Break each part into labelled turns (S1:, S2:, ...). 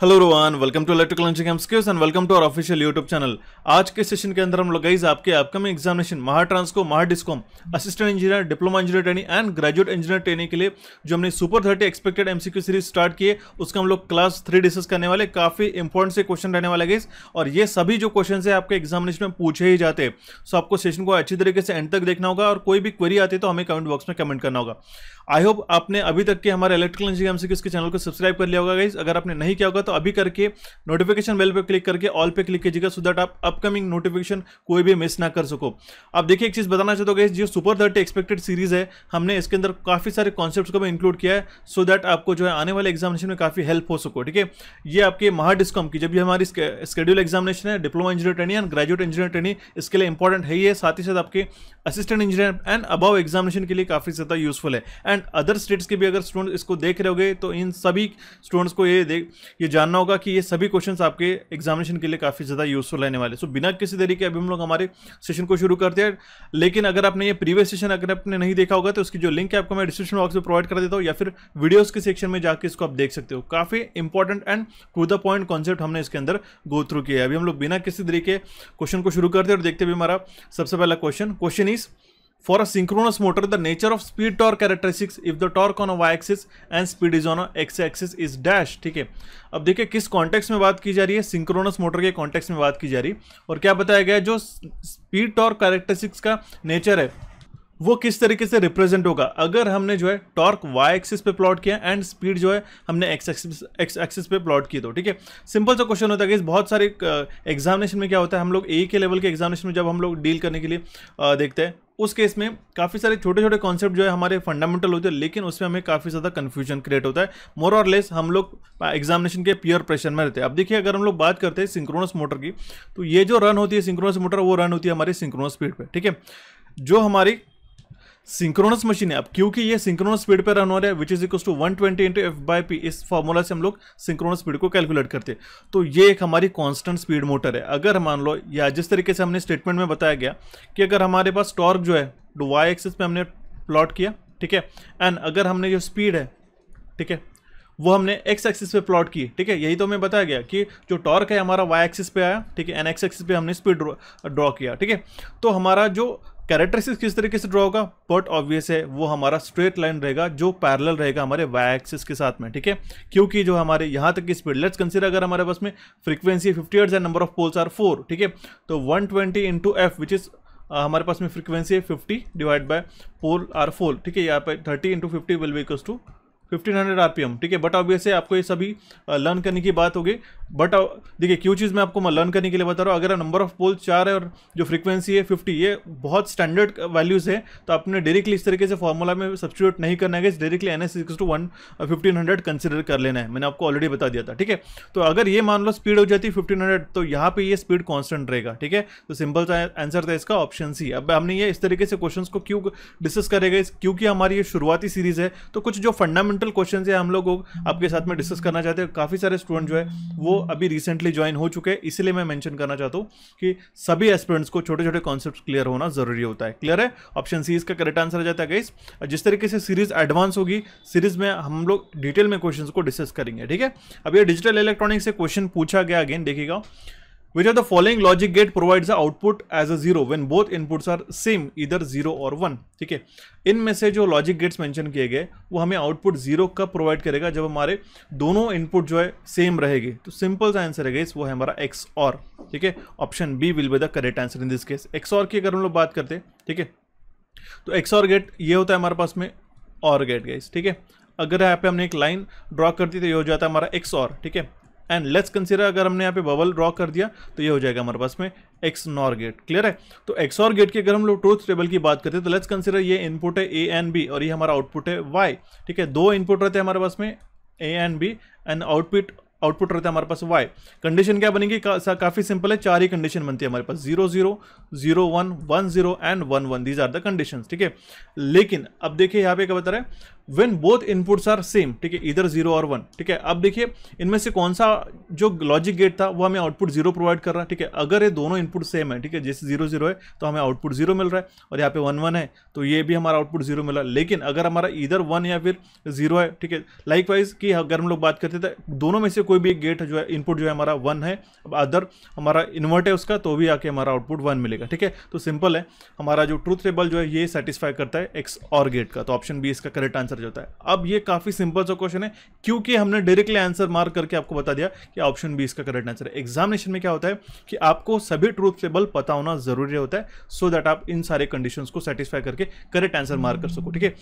S1: Hello Rohan welcome to electrical engineering skills and welcome to our official YouTube channel आज के session के अंदर हम लोग गाइज आपके upcoming examination Mahatransco Mahadiscom assistant engineer diploma engineer training and graduate engineer training के लिए जो हमने super thirty expected MCQ series start किए उसका हम लोग क्लास थ्री डिस्कस करने वाले काफी इंपॉर्टेंट से क्वेश्चन रहने वाले गाइज और ये सभी जो क्वेश्चन है आपके एग्जामिनेशन में पूछे ही जाते हैं सो आपको सेशन को अच्छी तरीके से एंड तक देखना होगा और कोई भी क्वेरी आती है तो हमें कमेंट बॉक्स में कमेंट करना होगा आई होप आपने अभी तक के हमारे इलेक्ट्रिकल इंजीनियर एमसीक्यूज के चैनल को सब्सक्राइब कर लिया होगा गाइज अगर आपने नहीं किया होगा तो अभी करके नोटिफिकेशन बेल पर क्लिक करके ऑल पे क्लिक कीजिएगा सो दैट आप अपकमिंग नोटिफिकेशन कोई भी मिस ना कर सको आप देखिए एक चीज़ बताना चाहते हो गाइज जो सुपर थर्टी एक्सपेक्टेड सीरीज है हमने इसके अंदर काफ़ी सारे कॉन्सेप्ट को भी इंक्लूड किया है सो दैट आपको जो है आने वाले एग्जामिनेशन में काफ़ी हेल्प हो सको ठीक है ये आपके महाडिस्कॉम की जब भी हमारी स्केड्यूल एग्जामिनेशन है diploma engineer training and graduate engineer training इसके लिए इंपॉर्टेंट है ही है साथ ही साथ आपके assistant engineer and above examination के लिए काफ़ी ज़्यादा यूजफुल है एंड एंड अदर स्टेट्स के भी अगर स्टूडेंट इसको देख रहे होगे तो इन सभी स्टूडेंट्स को ये देख ये जानना होगा कि ये सभी क्वेश्चन आपके एग्जामिनेशन के लिए काफ़ी ज़्यादा यूजफुल रहने वाले सो so, बिना किसी तरीके अभी हम लोग हमारे सेशन को शुरू करते हैं लेकिन अगर आपने ये प्रीवियस सेशन अगर आपने नहीं देखा होगा तो उसकी जो लिंक है आपको मैं डिस्क्रिप्शन बॉक्स में प्रोवाइड कर देता हूँ या फिर वीडियोज़ के सेक्शन में जाकर इसको आप देख सकते हो काफ़ी important and to the point concept हमने इसके अंदर गो थ्रू किया है अभी हम लोग बिना किसी तरीके क्वेश्चन को शुरू करते हैं और देखते भी हमारा सबसे पहला question question is For a synchronous motor, the nature of speed torque characteristics if the torque on a y-axis and speed is on a x-axis is dash ठीक है अब देखिए किस कॉन्टेक्स में बात की जा रही है सिंक्रोनस मोटर के कॉन्टेक्स में बात की जा रही है और क्या बताया गया है जो स्पीड टॉर्क कैरेक्टरिस्टिक्स का नेचर है वो किस तरीके से रिप्रेजेंट होगा अगर हमने जो है टॉर्क वाई एक्सिस पे प्लॉट किया एंड स्पीड जो है हमने एक्स एक्सिस एक्स एक्सिस पे प्लॉट की तो ठीक है सिंपल सा क्वेश्चन होता है कि बहुत सारे एग्जामिनेशन में क्या होता है हम लोग ए के लेवल के एग्जामिनेशन में जब हम लोग डील करने के लिए आ, देखते हैं उस केस में काफ़ी सारे छोटे छोटे कॉन्सेप्ट जो है हमारे फंडामेंटल होते हैं लेकिन उसमें हमें काफ़ी ज़्यादा कन्फ्यूजन क्रिएट होता है मोर और लेस हम लोग एग्जामिनेशन के प्योर प्रेशर में रहते हैं अब देखिए अगर हम लोग बात करते हैं सिंक्रोनस मोटर की तो ये जो रन होती है सिंक्रोनस मोटर वो रन होती है हमारी सिंक्रोनस स्पीड पर ठीक है जो हमारी सिंक्रोनस मशीन है अब क्योंकि ये सिंक्रोनस स्पीड पे रन हो रहा है which is equal to one twenty into F by P इस फॉर्मूला से हम लोग सिंक्रोनस स्पीड को कैलकुलेट करते हैं तो ये एक हमारी कांस्टेंट स्पीड मोटर है अगर मान लो या जिस तरीके से हमने स्टेटमेंट में बताया गया कि अगर हमारे पास टॉर्क जो है वाई तो एक्सिस पे हमने प्लॉट किया ठीक है एंड अगर हमने जो स्पीड है ठीक है वो हमने एक्स एक्सिस पे प्लॉट की ठीक है यही तो हमें बताया गया कि जो टॉर्क है हमारा वाई एक्सिस पे आया ठीक है एन एक्स एक्सिस पे हमने स्पीड ड्रॉ किया ठीक है तो हमारा जो कैरेक्टरिस्टिक्स किस तरीके से ड्रॉ होगा बट ऑब्वियस है वो हमारा स्ट्रेट लाइन रहेगा जो पैरेलल रहेगा हमारे वाई एक्सिस के साथ में ठीक है क्योंकि जो हमारे यहाँ तक की स्पीड लेट्स कंसिडर अगर हमारे पास में frequency fifty hertz and number of poles are four ठीक है तो one twenty into F which is हमारे पास में फ्रीक्वेंसी है fifty divide by pole are four ठीक है यहाँ पर thirty into fifty will be equals to fifteen hundred RPM ठीक है बट ऑब्वियस है आपको ये सभी लर्न करने की बात होगी बट देखिए क्यों चीज़ मैं आपको लर्न करने के लिए बता रहा हूँ अगर नंबर ऑफ पोल्स चार है और जो फ्रीक्वेंसी है फिफ्टी ये बहुत स्टैंडर्ड वैल्यूज़ है तो आपने डायरेक्टली इस तरीके से फॉर्मूला में सब्सिट्यूट नहीं करना है directly N S six two one fifteen hundred consider कर लेना है मैंने आपको ऑलरेडी बता दिया था ठीक है तो अगर ये मान लो स्पीड हो जाती है फिफ्टीन हंड्रेड तो यहाँ पे ये स्पीड कॉन्स्टेंट रहेगा ठीक है तो सिंपल सा आंसर था इसका ऑप्शन सी अब हमने ये इस तरीके से क्वेश्चन को क्यों डिस्कस करेगा क्योंकि हमारी ये शुरुआती सीरीज है तो कुछ जो फंडामेंट फंडामेंटल क्वेश्चन है हम लोग आपके साथ में डिस्कस करना चाहते हैं काफ़ी सारे स्टूडेंट जो है वो अभी रिसेंटली ज्वाइन हो चुके हैं इसलिए मैं मैंशन करना चाहता हूँ कि सभी एस्पिरेंट्स को छोटे छोटे कॉन्सेप्ट क्लियर होना जरूरी होता है क्लियर है ऑप्शन सी इसका करेक्ट आंसर आ जाता है गाइस जिस तरीके से सीरीज एडवांस होगी सीरीज में हम लोग डिटेल में क्वेश्चन को डिस्कस करेंगे ठीक है अब ये डिजिटल इलेक्ट्रॉनिक्स से क्वेश्चन पूछा गया अगेन देखिएगा Which of the following logic gate provides the output as a zero when both inputs are same either zero और वन ठीक है इनमें से जो लॉजिक गेट्स मैंशन किए गए वो हमें आउटपुट जीरो कब प्रोवाइड करेगा जब हमारे दोनों इनपुट जो है सेम रहेगी तो सिंपल सा आंसर है गई वो है हमारा एक्स और ठीक है option B will be the correct answer in this case X OR की अगर हम लोग बात करते हैं ठीक है तो एक्स और गेट ये होता है हमारे पास में और गेट गाइस ठीक है अगर यहाँ पे हमने एक लाइन ड्रॉ करती तो ये हो जाता है हमारा एक्स और ठीक है एंड लेट्स कंसिडर अगर हमने यहाँ पे बबल ड्रॉ कर दिया तो ये हो जाएगा हमारे पास में एक्स नॉर गेट क्लियर है तो एक्स और गेट की अगर हम लोग ट्रूथ टेबल की बात करते हैं तो लेट्स कंसिडर ये इनपुट है ए एंड बी और ये हमारा आउटपुट है वाई ठीक है दो इनपुट रहते हैं हमारे पास में A and B and output output रहता है हमारे पास वाई कंडीशन क्या बनेगी का, काफी सिंपल है चार ही कंडीशन बनती है हमारे पास zero zero zero one one zero and one one these are the condition ठीक है लेकिन अब देखिए यहाँ पे क्या बता रहा है when both inputs are same ठीक है इधर जीरो और वन ठीक है अब देखिए इनमें से कौन सा जो लॉजिक गेट था वो हमें आउटपुट जीरो प्रोवाइड कर रहा है ठीक है अगर ये दोनों इनपुट सेम है ठीक है जैसे जीरो जीरो है तो हमें आउटपुट जीरो मिल रहा है और यहाँ पे वन वन है तो ये भी हमारा आउटपुट जीरो मिला लेकिन अगर हमारा इधर वन या फिर जीरो है ठीक है लाइक वाइज की अगर हम लोग बात करते थे दोनों में से कोई भी एक गेट जो है इनपुट जो है हमारा वन है अब अदर हमारा इन्वर्ट है उसका तो भी आके हमारा आउटपुट वन मिलेगा ठीक है तो सिंपल है हमारा जो ट्रूथ टेबल जो है ये सेटिस्फाई करता है एक्स और गेट का तो ऑप्शन बी इसका करेक्ट आंसर आंसर जो होता है अब ये काफ़ी सिंपल सा क्वेश्चन है क्योंकि हमने डायरेक्टली आंसर मार्क करके आपको बता दिया कि ऑप्शन बी इसका करेक्ट आंसर है एग्जामिनेशन में क्या होता है कि आपको सभी ट्रूथ टेबल पता होना जरूरी होता है सो so दैट आप इन सारे कंडीशन को सेटिस्फाई करके करेक्ट आंसर मार्क कर सको ठीक है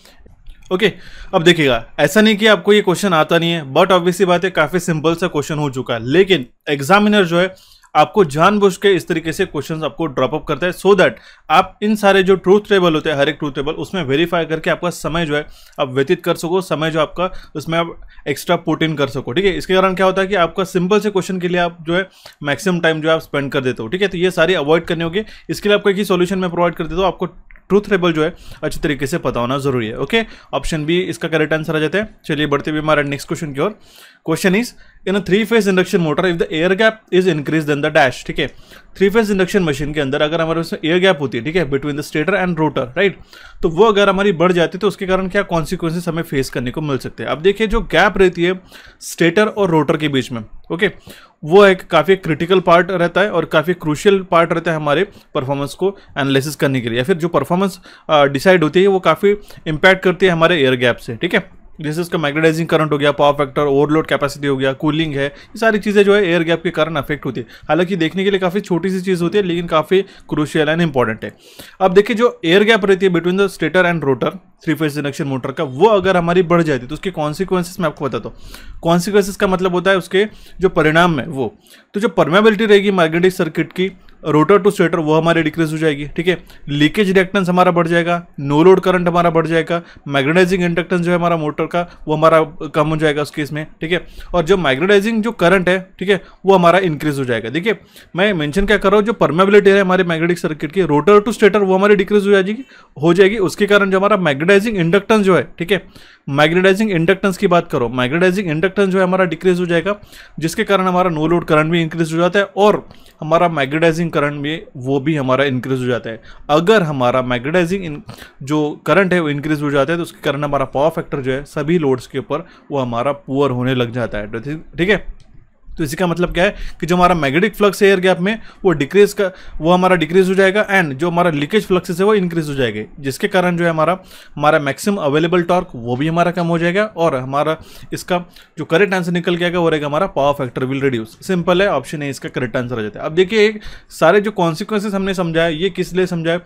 S1: ओके okay, अब देखिएगा ऐसा नहीं कि आपको ये क्वेश्चन आता नहीं है बट ऑब्वियसली बात है काफ़ी सिंपल सा क्वेश्चन हो चुका है लेकिन एग्जामिनर जो है आपको जानबूझ के इस तरीके से क्वेश्चंस आपको ड्रॉप अप करता है सो so दैट आप इन सारे जो ट्रूथ टेबल होते हैं हर एक ट्रूथ टेबल उसमें वेरीफाई करके आपका समय जो है आप व्यतीत कर सको समय जो आपका उसमें आप एक्स्ट्रा पुट इन कर सको ठीक है इसके कारण क्या होता है कि आपका सिंपल से क्वेश्चन के लिए आप जो है मैक्सिमम टाइम जो है आप स्पेंड कर देते हो ठीक है तो ये सारी अवॉइड करने होगी इसके लिए आपको एक ही सोल्यूशन मैं प्रोवाइड कर देता हूँ आपको ट्रूथ टेबल जो है अच्छी तरीके से पता होना जरूरी है ओके ऑप्शन बी इसका करेक्ट आंसर आ जाता है चलिए बढ़ते हुए हमारा नेक्स्ट क्वेश्चन की ओर question is in a three phase induction motor if the air gap is increase in the dash ठीक है थ्री फेज इंडक्शन मशीन के अंदर अगर हमारे उसमें एयर गैप होती है ठीक है between the stator and rotor right तो वो अगर हमारी बढ़ जाती है तो उसके कारण क्या कॉन्सिक्वेंसेस हमें फेस करने को मिल सकते हैं अब देखिए जो गैप रहती है स्टेटर और रोटर के बीच में ओके वो एक काफ़ी क्रिटिकल पार्ट रहता है और काफ़ी क्रूशियल पार्ट रहता है हमारे परफॉर्मेंस को एनालिसिस करने के लिए या फिर जो परफॉर्मेंस डिसाइड होती है वो काफ़ी इंपैक्ट करती है हमारे एयर गैप से ठीक है जैसे उसका मैग्नेटाइजिंग करंट हो गया पावर फैक्टर ओवरलोड कैपेसिटी हो गया कूलिंग है ये सारी चीज़ें जो है एयर गैप के कारण अफेक्ट होती है हालांकि देखने के लिए काफ़ी छोटी सी चीज़ होती है लेकिन काफ़ी क्रूशियल एंड इंपॉर्टेंट है अब देखिए जो एयर गैप रहती है between the stator and rotor three phase induction motor का वो अगर हमारी बढ़ जाती है तो उसके कॉन्सिक्वेंसेस मैं आपको बताता हूँ कॉन्सिक्वेंसिस का मतलब होता है उसके जो परिणाम है वो तो जो परमेबिलिटी रहेगी मैग्नेटिक सर्किट की रोटर टू स्टेटर वो हमारी डिक्रीज हो जाएगी ठीक है लीकेज रिएक्टेंस हमारा बढ़ जाएगा नो लोड करंट हमारा बढ़ जाएगा मैग्नेटाइजिंग इंडक्टेंस जो है हमारा मोटर का वो हमारा कम हो जाएगा उस केस में ठीक है और जो मैग्नेटाइजिंग जो करंट है ठीक है वो हमारा इंक्रीज हो जाएगा देखिए मैं मैंशन क्या कर रहा हूँ जो परमेबिलिटी है हमारे मैग्नेटिक सर्किट की रोटर टू स्टेटर वो हमारी डिक्रीज हो जाएगी हो जाएगी उसके कारण जो हमारा मैग्नेटाइजिंग इंडक्टेंस जो है ठीक है मैग्नेटाइजिंग इंडक्टेंस की बात करो मैग्नेटाइजिंग इंडक्टेंस जो है हमारा डिक्रीज हो जाएगा जिसके कारण हमारा नो लोड करंट भी इंक्रीज हो जाता है और हमारा मैग्नेटाइजिंग करंट भी वो भी हमारा इंक्रीज हो जाता है अगर हमारा मैग्नेटाइजिंग जो करंट है वो इंक्रीज हो जाता है तो उसके कारण हमारा पावर फैक्टर जो है सभी लोड्स के ऊपर वो हमारा पुअर होने लग जाता है ठीक है तो इसी का मतलब क्या है कि जो हमारा मैग्नेटिक फ्लक्स है एयर गैप में वो डिक्रीज का वो हमारा डिक्रीज हो जाएगा एंड जो हमारा लीकेज फ्लक्सेस है वो इंक्रीज हो जाएगा जिसके कारण जो है हमारा हमारा मैक्सिमम अवेलेबल टॉर्क वो भी हमारा कम हो जाएगा और हमारा इसका जो करेक्ट आंसर निकल के आएगा वो रहेगा हमारा power factor will reduce simple है ऑप्शन है इसका करेक्ट आंसर आ जाता है अब देखिए सारे जो कॉन्सिक्वेंसेज हमने समझाया ये किस लिए समझाया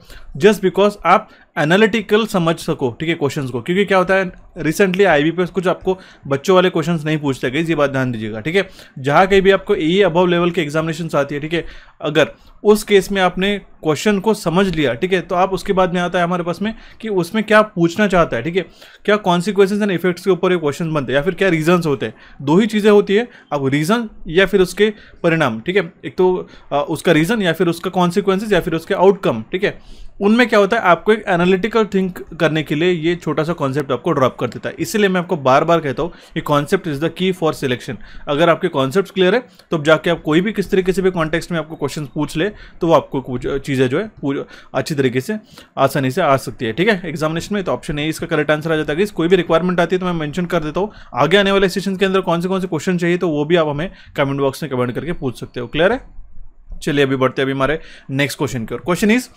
S1: जस्ट बिकॉज आप एनालिटिकल समझ सको ठीक है क्वेश्चंस को क्योंकि क्या होता है रिसेंटली आई पे कुछ आपको बच्चों वाले क्वेश्चंस नहीं पूछते गए ये बात ध्यान दीजिएगा ठीक है जहाँ कहीं भी आपको ए अबव लेवल के एग्जामिनेशन आती है ठीक है अगर उस केस में आपने क्वेश्चन को समझ लिया ठीक है तो आप उसके बाद में आता है हमारे पास में कि उसमें क्या पूछना चाहता है ठीक है क्या कॉन्सिक्वेंस एंड इफेक्ट्स के ऊपर ये क्वेश्चन बनते हैं या फिर क्या रीजंस होते हैं दो ही चीज़ें होती है अब रीज़न या फिर उसके परिणाम ठीक है एक तो आ, उसका रीज़न या फिर उसका कॉन्सिक्वेंसेज या फिर उसके आउटकम ठीक है उनमें क्या होता है आपको एक एनालिटिकल थिंक करने के लिए ये छोटा सा कॉन्सेप्ट आपको ड्रॉप कर देता है इसीलिए मैं आपको बार बार कहता हूँ ये concept is the key for selection अगर आपके कॉन्सेप्ट क्लियर है तो जाके आप कोई भी किस तरीके से भी कॉन्टेक्स्ट में आपको क्वेश्चन पूछ ले तो वो आपको चीज़ें जो है अच्छी तरीके से आसानी से आ सकती है ठीक है एग्जामिनेशन में तो ऑप्शन ए इसका करेक्ट आंसर आ जाता है कोई भी रिक्वायरमेंट आती है तो मैं मैंशन कर देता हूँ आगे आने वाले सेशन के अंदर कौन से कौन से क्वेश्चन चाहिए तो वो भी आप हमें कमेंट बॉक्स में कमेंट करके पूछ सकते हो क्लियर है चलिए अभी बढ़ते अभी हमारे नेक्स्ट क्वेश्चन की ओर question is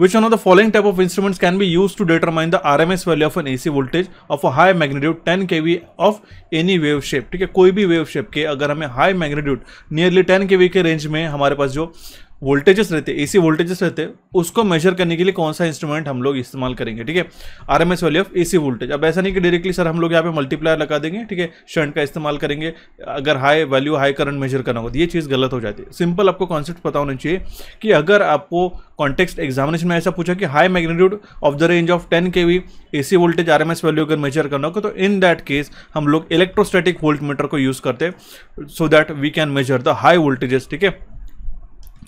S1: which one of the following type of instruments can be use to determine the R M S value of an A C voltage of a high magnitude ten के V of any wave shape ठीक है कोई भी wave shape के अगर हमें high magnitude nearly ten के V के रेंज में हमारे पास जो वोल्टेजेस रहते एसी वोल्टेजेस रहते उसको मेजर करने के लिए कौन सा इंस्ट्रूमेंट हम लोग इस्तेमाल करेंगे ठीक है R M S value of A C voltage अब ऐसा नहीं कि डायरेक्टली सर हम लोग यहाँ पे मल्टीप्लायर लगा देंगे ठीक है शंट का इस्तेमाल करेंगे अगर high value high current measure करना हो तो ये चीज़ गलत हो जाती है सिंपल आपको कॉन्सेप्ट पता होना चाहिए कि अगर आपको कॉन्टेक्स्ट एग्जामिनेशन में ऐसा पूछा कि high magnitude of the range of ten के V A C voltage R M S value अगर मेजर करना होगा तो इन दैट केस हम लोग इलेक्ट्रोस्टैटिक वोल्ट मीटर को यूज़ करते so that we can measure the high voltages ठीक है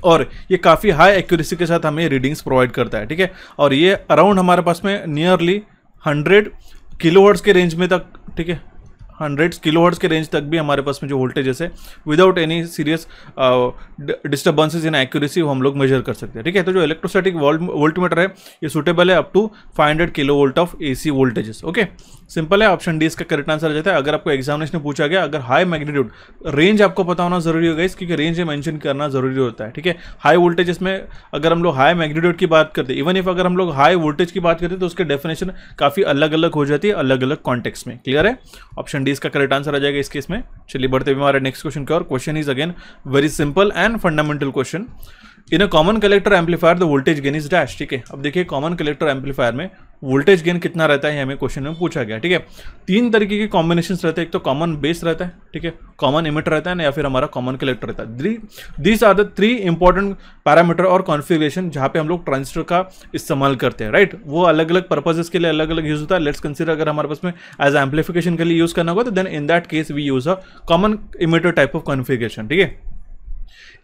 S1: और ये काफ़ी हाई एक्यूरेसी के साथ हमें रीडिंग्स प्रोवाइड करता है ठीक है और ये अराउंड हमारे पास में नियरली हंड्रेड किलोवर्ड्स के रेंज में तक ठीक है हंड्रेड्स किलो के रेंज तक भी हमारे पास में जो वोल्टेजेस है without any serious disturbances in accuracy हम लोग मेजर कर सकते हैं ठीक है तो जो इलेक्ट्रोस्टैटिक वोल्टमीटर है ये सुटेबल है up to 500 kilo volt of AC voltages okay simple है ऑप्शन डी इसका करेक्ट आंसर आ जाता है अगर आपको एग्जामिनेशन पूछा गया अगर हाई मैग्नीट्यूड रेंज आपको पता होना जरूरी होगा इस क्योंकि रेंज मैंशन करना जरूरी होता है ठीक है हाई वोल्टेजेस में अगर हम लोग हाई मैग्नीट्यूड की बात करते इवन इफ अगर हम लोग हाई वोल्टेज की बात करते तो उसके डेफिनेशन काफ़ी अलग अलग हो जाती है अलग अलग कॉन्टेक्स में क्लियर है ऑप्शन डी इसका करेक्ट आंसर आ जाएगा इस केस में चलिए बढ़ते हुए हमारे नेक्स्ट क्वेश्चन की और question is again very simple and fundamental question in a common collector amplifier the voltage gain is dash ठीक है अब देखिए कॉमन कलेक्टर एम्पलीफायर में वोल्टेज गेन कितना रहता है हमें क्वेश्चन में पूछा गया ठीक है तीन तरीके के कॉम्बिनेशन रहते हैं एक तो कॉमन बेस रहता है ठीक है कॉमन इमिटर रहता है या फिर हमारा कॉमन कलेक्टर रहता है this are the three important parameter और कॉन्फिग्रेशन जहाँ पे हम लोग ट्रांजिस्टर का इस्तेमाल करते हैं राइट वो अलग अलग पर्पजेस के लिए अलग अलग यूज होता है लेट्स कंसिडर अगर हमारे पास में एज एम्पलीफिकेशन के लिए यूज करना होगा तो then in that case we use a common emitter type of configuration ठीक है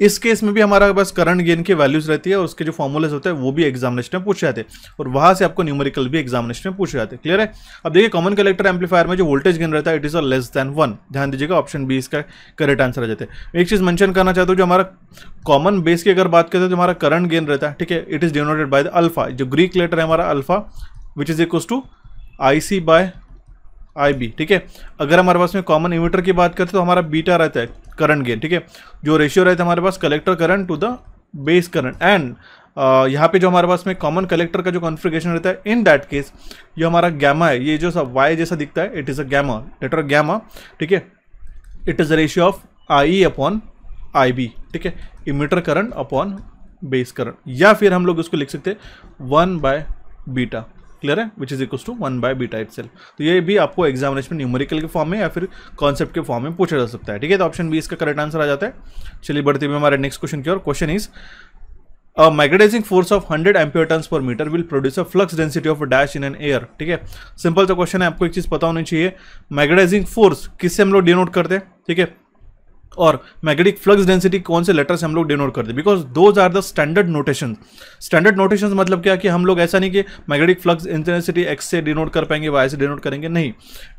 S1: इस केस में भी हमारा बस करंट गेन की वैल्यूज रहती है और उसके जो फॉर्मूलेज होते हैं वो भी एग्जामिनेशन में पूछे जाते हैं और वहां से आपको न्यूमेरिकल भी एग्जामिनेशन में पूछे जाते हैं क्लियर है अब देखिए कॉमन कलेक्टर एम्पलीफायर में जो वोल्टेज गेन रहता है it is a less than one ध्यान दीजिएगा ऑप्शन बी इसका करेक्ट आंसर आ जाता है एक चीज मैंशन करना चाहता हूँ जो हमारा कॉमन बेस की अगर बात करते हैं तो हमारा करंट गेन रहता है ठीक है it is denoted by the alpha जो ग्रीक लेटर है हमारा alpha which is equal to I C by I B ठीक है अगर हमारे पास में कॉमन इन्वर्टर की बात करते तो हमारा बीटा रहता है करंट गेन ठीक है जो रेशियो रहता है हमारे पास collector current to the base current and यहाँ पे जो हमारे पास में कॉमन कलेक्टर का जो कॉन्फ़िगरेशन रहता है इन दैट केस ये हमारा गैमा है ये जो सब वाई जैसा दिखता है it is a gamma letter gamma ठीक है it is a ratio of I upon I B ठीक है emitter current upon base current या फिर हम लोग इसको लिख सकते हैं वन बाय बीटा क्लियर है which is equal to one by beta it तो ये भी आपको एग्जामिनेशन न्यूमेरिकल के फॉर्म में या फिर कॉन्सेप्ट के फॉर्म में पूछा जा सकता है ठीक है तो ऑप्शन बी इसका करेक्ट आंसर आ जाता है चलिए बढ़ते हुए हमारे नेक्स्ट क्वेश्चन की और question is a magnetising force of 100 ampere tons per metre will produce a flux density of dash in an air ठीक है सिंपल सा क्वेश्चन है आपको एक चीज पता होनी चाहिए मैग्नेटाइजिंग फोर्स किससे हम लोग डिनोट करते हैं ठीक है और मैग्नेटिक फ्लक्स डेंसिटी कौन से लेटर से हम लोग डिनोट करते हैं because those are the standard notation standard notation मतलब क्या कि हम लोग ऐसा नहीं कि मैग्नेटिक फ्लक्स इंटेंसिटी एक्स से डिनोट कर पाएंगे वाई से डिनोट करेंगे नहीं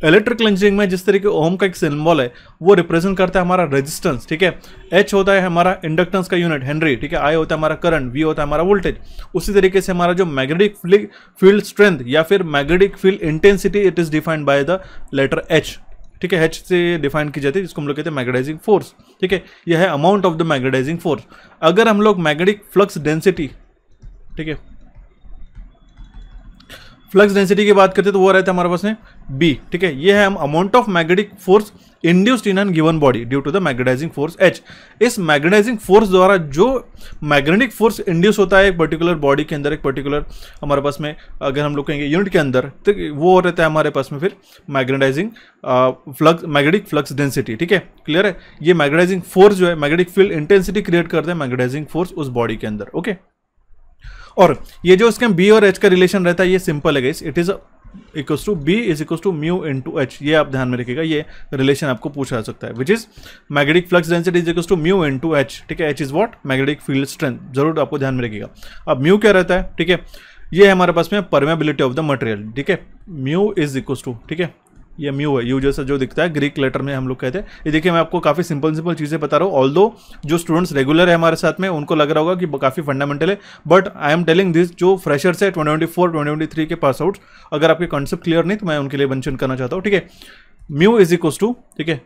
S1: इलेक्ट्रिक क्लेंजिंग में जिस तरीके ओम का एक सिंबल है वो रिप्रेजेंट करता है हमारा रेजिस्टेंस ठीक है एच होता है हमारा इंडक्टेंस का यूनिट हेनरी ठीक है आई होता है हमारा करंट वी होता है हमारा वोल्टेज उसी तरीके से हमारा जो मैग्नेटिक फील्ड स्ट्रेंथ या फिर magnetic field intensity it is defined by the letter H ठीक है एच से डिफाइन की जाती है जिसको हम लोग कहते हैं मैग्नेटाइजिंग फोर्स ठीक है यह है amount of the magnetising force अगर हम लोग मैग्नेटिक फ्लक्स डेंसिटी ठीक है फ्लक्स डेंसिटी की बात करते हैं तो वो रहता है हमारे पास में बी ठीक है ये है हम amount of magnetic force induced in an given body due to the magnetising force H इस मैग्नेटाइजिंग फोर्स द्वारा जो मैग्नेटिक फोर्स इंड्यूस होता है एक पर्टिकुलर बॉडी के अंदर एक पर्टिकुलर हमारे पास में अगर हम लोग कहेंगे यूनिट के अंदर तो वो रहता है हमारे पास में फिर magnetising flux magnetic flux density ठीक है क्लियर है ये मैग्नेटाइजिंग फोर्स जो है मैग्नेटिक फील्ड इंटेंसिटी क्रिएट करते हैं मैग्नेटाइजिंग फोर्स उस बॉडी के अंदर ओके okay? और ये जो इसके बी और एच का रिलेशन रहता है ये सिंपल है it is equals to B is equals to mu into H ये आप ध्यान में रखिएगा ये रिलेशन आपको पूछा जा सकता है which is magnetic flux density is equals to mu into H ठीक है H is what magnetic field strength जरूर आपको ध्यान में रखिएगा अब म्यू क्या रहता है ठीक है ये हमारे पास में परमेबिलिटी ऑफ द मटेरियल ठीक है म्यू इज इक्वस टू ठीक है ये म्यू है यू जैसा जो दिखता है ग्रीक लेटर में हम लोग कहते हैं ये देखिए मैं आपको काफ़ी सिंपल सिंपल चीज़ें बता रहा हूँ ऑल दो जो स्टूडेंट्स रेगुलर है हमारे साथ में उनको लग रहा होगा कि काफ़ी फंडामेंटल है but I am telling this जो फ्रेशर्स है ट्वेंटी ट्वेंटी थ्री के पास आउट अगर आपके कॉन्सेप्ट क्लियर नहीं तो मैं उनके लिए मैंशन करना चाहता हूँ ठीक है म्यू इज इक्व टू ठीक है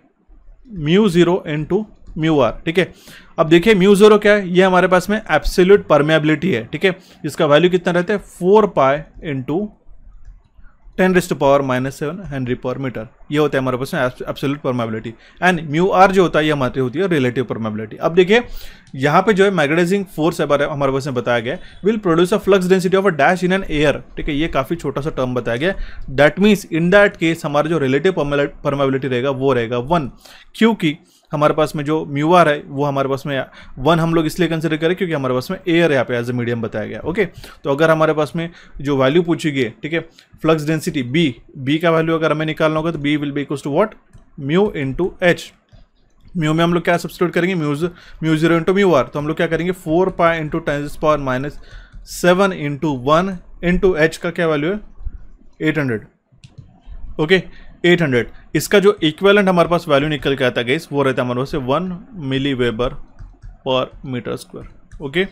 S1: mu zero into mu R ठीक है अब देखिए म्यू जीरो क्या है ये हमारे पास में एब्सोल्यूट परमेबिलिटी है ठीक है इसका वैल्यू कितना रहता है four pi into ten rest power minus seven henry per metre ये होता है हमारे पास में absolute permeability and mu R जो होता है ये हमारे होती है रिलेटिव परमाबिलिटी अब देखिए यहाँ पे जो है मैग्नेटाइजिंग फोर्स है हमारे पास में बताया गया will produce a flux density of a dash in an air ठीक है ये काफ़ी छोटा सा टर्म बताया गया that means in that case हमारा जो रिलेटिव परमाबिलिटी रहेगा वो रहेगा वन क्योंकि हमारे पास में जो म्यू आर है वो हमारे पास में वन हम लोग इसलिए कंसिडर करें क्योंकि हमारे पास में एयर यहाँ पे एज ए मीडियम बताया गया ओके तो अगर हमारे पास में जो वैल्यू पूछी गई ठीक है फ्लक्स डेंसिटी बी बी का वैल्यू अगर हमें निकालना होगा तो B will be equal to what mu into H mu में हम लोग क्या सब्सिट्यूट करेंगे mu is mu zero into mu R तो हम लोग क्या करेंगे four pi into ten power minus seven into one into H का क्या वैल्यू है eight hundred okay eight hundred इसका जो इक्वेलेंट हमारे पास वैल्यू निकल के आता है वो रहता है हमारे पास one milli weber per metre square okay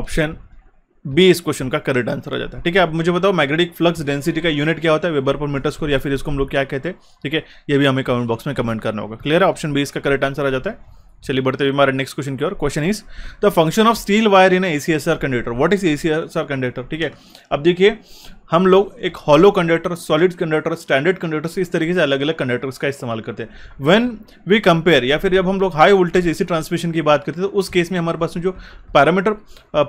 S1: option B इस क्वेश्चन का करेक्ट आंसर हो जाता है ठीक है अब मुझे बताओ मैग्नेटिक फ्लक्स डेंसिटी का यूनिट क्या होता है वेबर पर मीटर स्क्वायर या फिर इसको हम लोग क्या कहते हैं ठीक है ये भी हमें कमेंट बॉक्स में कमेंट करना होगा क्लियर है ऑप्शन बी इसका करेक्ट आंसर आ जाता है चलिए बढ़ते हुए हमारे नेक्स्ट क्वेश्चन की ओर question is the function of steel wire in A C S R conductor what is A C S R conductor ठीक है अब देखिए हम लोग एक hollow conductor solid conductor standard conductor इस तरीके से अलग अलग कंडक्टर्स का इस्तेमाल करते हैं व्हेन वी कंपेयर या फिर जब हम लोग हाई वोल्टेज एसी ट्रांसमिशन की बात करते हैं तो उस केस में हमारे पास में जो पैरामीटर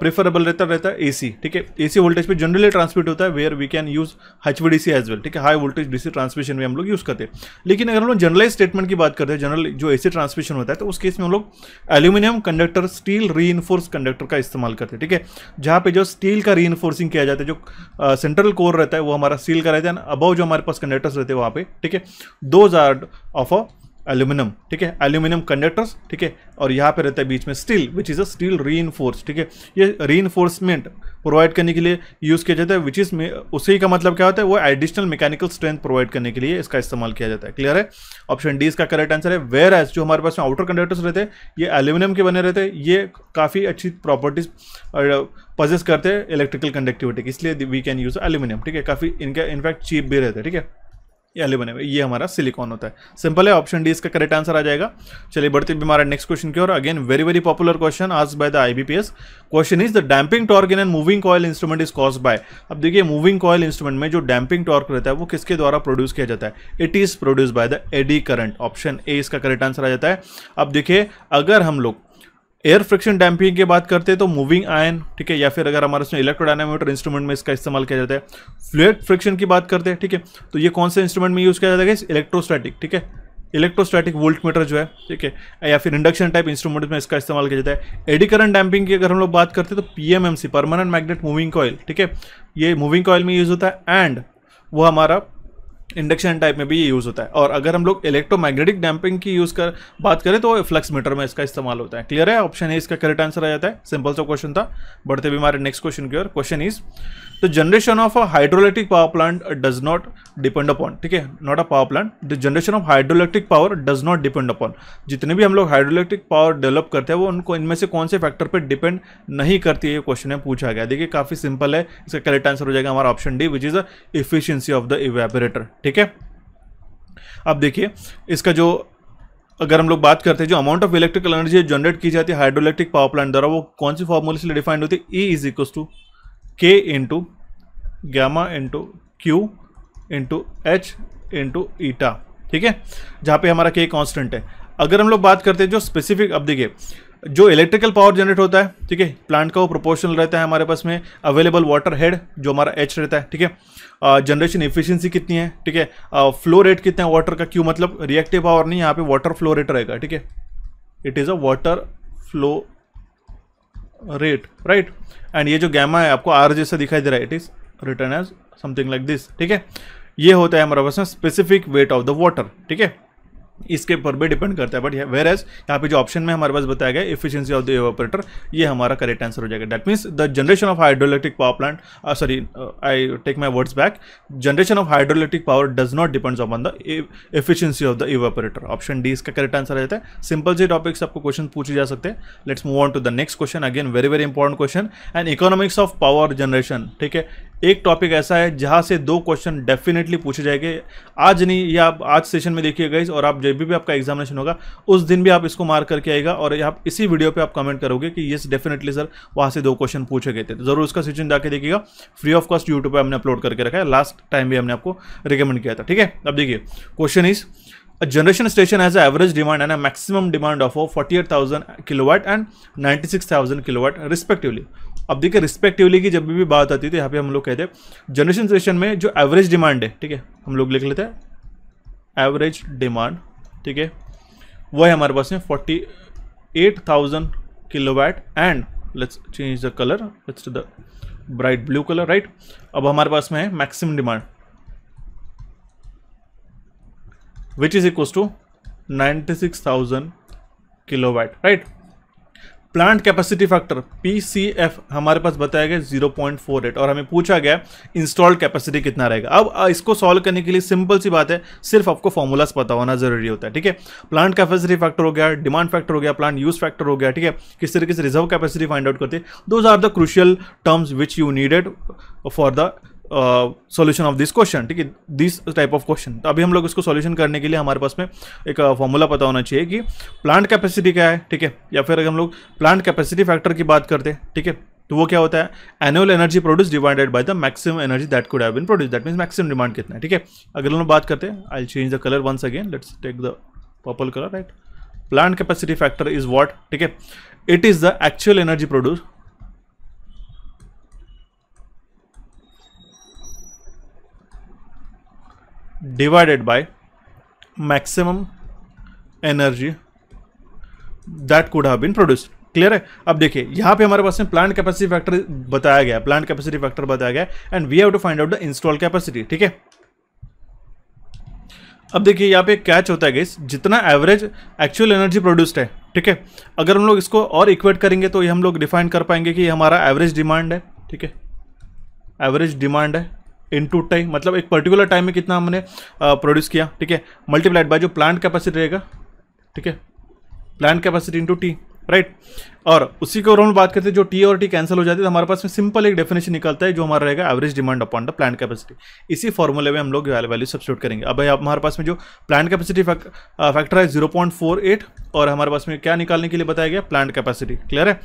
S1: प्रेफरेबल रहता रहता है एसी ठीक है एसी वोल्टेज पे जनरली ट्रांसमिट होता है where we can use H V D C as well ठीक है हाई वोल्टेज डीसी ट्रांसमिशन में हम लोग यूज़ करते हैं लेकिन अगर हम लोग जनरलाइज स्टेटमेंट की बात करते हैं जनरल जो ए ट्रांसमिशन होता है तो उस केस में हम लोग एल्यूमिनियम कंडक्टर स्टील री कंडक्टर का इस्तेमाल करते हैं ठीक है जहाँ पे जो स्टील का री किया जाता है जो सेंटर सेंट्रल कोर रहता है वो हमारा सील कराए रहता एंड अबव जो हमारे पास कंडक्टर्स रहते हैं वहाँ पे ठीक है those are of a aluminium ठीक है एल्यूमिनियम कंडक्टर्स ठीक है और यहाँ पे रहता है बीच में steel which is a steel री ठीक है ये री प्रोवाइड करने के लिए यूज़ किया जाता है विच इज़ उसी का मतलब क्या होता है वो एडिशनल मैकेनिकल स्ट्रेंथ प्रोवाइड करने के लिए इसका इस्तेमाल किया जाता है क्लियर है ऑप्शन डी इसका करेक्ट आंसर है वेयर एज जो हमारे पास में आउटर कंडक्टर्स रहते हैं ये एल्यूमिनियम के बने रहते हैं ये काफ़ी अच्छी प्रॉपर्टीज पजेस करते हैं इलेक्ट्रिकल कंडक्टिविटी इसलिए वी कैन यूज़ एल्यूमिनियम ठीक है काफ़ी इनका इनफैक्ट चीप भी रहते हैं ठीक है ये बने हुए ये हमारा सिलिकॉन होता है सिंपल है ऑप्शन डी इसका करेक्ट आंसर आ जाएगा चलिए बढ़ते भी हमारा नेक्स्ट क्वेश्चन की ओर again very very popular question आज by the IBPS question is the damping torque in an moving coil instrument is cause by अब देखिए मूविंग कॉयल इंस्ट्रूमेंट में जो डैम्पिंग टॉर्क रहता है वो किसके द्वारा प्रोड्यूस किया जाता है it is produce by the eddy current option A इसका करेक्ट आंसर आ जाता है अब देखिए अगर हम लोग एयर फ्रिक्शन डैम्पिंग की बात करते हैं तो मूविंग आयन ठीक है या फिर अगर हमारे इलेक्ट्रो इलेक्ट्रोडायनामीटर इंस्ट्रूमेंट में इसका इस्तेमाल किया जाता है फ्लूड फ्रिक्शन की बात करते हैं ठीक है तो ये कौन से इंस्ट्रूमेंट में यूज़ किया जाता है इलेक्ट्रोस्टैटिक ठीक है इलेक्ट्रोस्टैटिक वोल्ट मीटर जो है ठीक है या फिर इंडक्शन टाइप इंस्ट्रूमेंट में इसका इस्तेमाल किया जाता है एडिकरण डैम्पिंग की अगर हम लोग बात करते हैं तो PMMC permanent magnet moving coil ठीक है ये मूविंग कॉयल में यूज़ होता है एंड वो हमारा इंडक्शन टाइप में भी ये यूज़ होता है और अगर हम लोग इलेक्ट्रोमैग्नेटिक डैम्पिंग की यूज़ कर बात करें तो फ्लक्स मीटर में इसका इस्तेमाल होता है क्लियर है ऑप्शन है इसका करेक्ट आंसर आ जाता है सिंपल सा क्वेश्चन था बढ़ते भी हमारे नेक्स्ट क्वेश्चन की ओर question is the generation of a hydroelectric power plant does not depend upon ठीक है not a power plant the generation of hydroelectric power does not depend upon जितने भी हम लोग हाइड्रोलेक्ट्रिक पावर डेवलप करते हैं वो उनको इनमें से कौन से फैक्टर पर डिपेंड नहीं करती है ये क्वेश्चन है पूछा गया देखिए काफ़ी सिंपल है इसका करेक्ट आंसर हो जाएगा हमारा option D which is the efficiency of the evaporator ठीक है अब देखिए इसका जो अगर हम लोग बात करते हैं जो amount of electrical energy generate की जाती है हाइड्रोलेक्ट्रिक पावर प्लांट द्वारा वो कौन सी फॉर्मूले से डिफाइंड होती है E is equal to K into gamma into Q into H into eta ठीक है जहाँ पे हमारा के कांस्टेंट है अगर हम लोग बात करते हैं जो स्पेसिफिक अब देखिए जो इलेक्ट्रिकल पावर जनरेट होता है ठीक है प्लांट का वो प्रोपोर्शनल रहता है हमारे पास में अवेलेबल वाटर हेड जो हमारा एच रहता है ठीक है जनरेशन इफिशियंसी कितनी है ठीक है फ्लो रेट कितना है वाटर का क्यों मतलब रिएक्टिव पावर नहीं यहाँ पे वाटर फ्लो रेट रहेगा ठीक है it is a water flow rate right and ये जो गैमा है आपको आर जैसे दिखाई दे रहा है it is written as something like this ठीक है ये होता है हमारे पास में specific weight of the water ठीक है इसके पर भी डिपेंड करता है बट वेर एज यहाँ पे जो ऑप्शन में हमारे पास बताया गया इफिशियंसी ऑफ द एवोपरेटर ये हमारा करेक्ट आंसर हो जाएगा that means the generation of hydroelectric power plant sorry I take my words back generation of hydroelectric power does not depends on the efficiency of the evaporator option D इसका correct answer आ जाता है simple से topics आपको question पूछे जा सकते हैं let's move on to the next question again very very important question and economics of power generation ठीक है एक टॉपिक ऐसा है जहाँ से दो क्वेश्चन डेफिनेटली पूछे जाएंगे आज नहीं या आप आज सेशन में देखिए गई और आप जब भी आपका एग्जामिनेशन होगा उस दिन भी आप इसको मार्क करके आएगा और आप इसी वीडियो पर आप कमेंट करोगे कि येस डेफिनेटली सर वहाँ से दो क्वेश्चन पूछे गए थे तो जरूर उसका सेशन जाके देखिएगा फ्री ऑफ कॉस्ट यूट्यूब पर हमने अपलोड करके रखा है लास्ट टाइम भी हमने आपको रिकमेंड किया था ठीक है अब देखिए question is A generation station has an average demand and a maximum demand of 48,000 kilowatt and 96,000 kilowatt respectively. अब देखिए रिस्पेक्टिवली की जब भी बात आती है तो यहाँ पे हम लोग कहते हैं जनरेशन सेशन में जो एवरेज डिमांड है ठीक है हम लोग लिख लेते हैं एवरेज डिमांड ठीक है वह हमारे पास में forty eight thousand kilo watt and let's change the colour let's the bright blue colour right अब हमारे पास में है maximum demand which is equal to ninety six thousand kilo watt right plant capacity factor PCF हमारे पास बताया गया 0.48 और हमें पूछा गया इंस्टॉल्ड कैपेसिटी कितना रहेगा अब इसको सॉल्व करने के लिए सिंपल सी बात है सिर्फ आपको फॉर्मूलाज पता होना जरूरी होता है ठीक है प्लांट कैपेसिटी फैक्टर हो गया डिमांड फैक्टर हो गया प्लांट यूज फैक्टर हो गया ठीक है किस तरीके से रिजर्व कैपेसिटी फाइंड आउट करती है those are the crucial terms which you needed for the solution of this question ठीक है दिस टाइप ऑफ क्वेश्चन तो अभी हम लोग इसको सॉल्यूशन करने के लिए हमारे पास में एक फॉर्मूला पता होना चाहिए कि प्लांट कैपेसिटी क्या है ठीक है या फिर अगर हम लोग प्लांट कैपेसिटी फैक्टर की बात करते हैं ठीक है तो वो क्या होता है annual energy produce divided by the maximum energy that could have been produce that mean maximum demand कितना है ठीक है अगर हम लोग बात करते हैं I change the colour once again let's take the purple colour right plant capacity factor is what ठीक है it is the actual energy produce divided by maximum energy that could have been produced clear है अब देखिए यहाँ पे हमारे पास में प्लांट कैपेसिटी फैक्टर बताया गया प्लांट कैपेसिटी फैक्टर बताया गया and we have to find out the install capacity ठीक है अब देखिए यहाँ पे कैच होता है गैस जितना एवरेज एक्चुअल एनर्जी प्रोड्यूस्ड है ठीक है अगर हम लोग इसको और इक्वेट करेंगे तो ये हम लोग डिफाइन कर पाएंगे कि हमारा एवरेज डिमांड है ठीक है एवरेज डिमांड है टू टाइम मतलब एक पर्टिकुलर टाइम में कितना हमने प्रोड्यूस किया ठीक है मल्टीप्लाइड बाय जो प्लांट कैपेसिटी रहेगा ठीक है plant capacity into T right और उसी को हम बात करते हैं जो टी और टी कैंसिल हो जाती है तो हमारे पास में सिंपल एक डेफिनेशन निकलता है जो हमारा रहेगा average demand upon the plant capacity इसी फॉर्मूले में हम लोग वैल्यू सब्सिट्यूट करेंगे अब हमारे पास में जो प्लांट कैपेसिटी फैक्टर है जीरो पॉइंट फोर एट और हमारे पास में क्या निकालने के लिए बताया गया प्लांट कैपेसिटी क्लियर है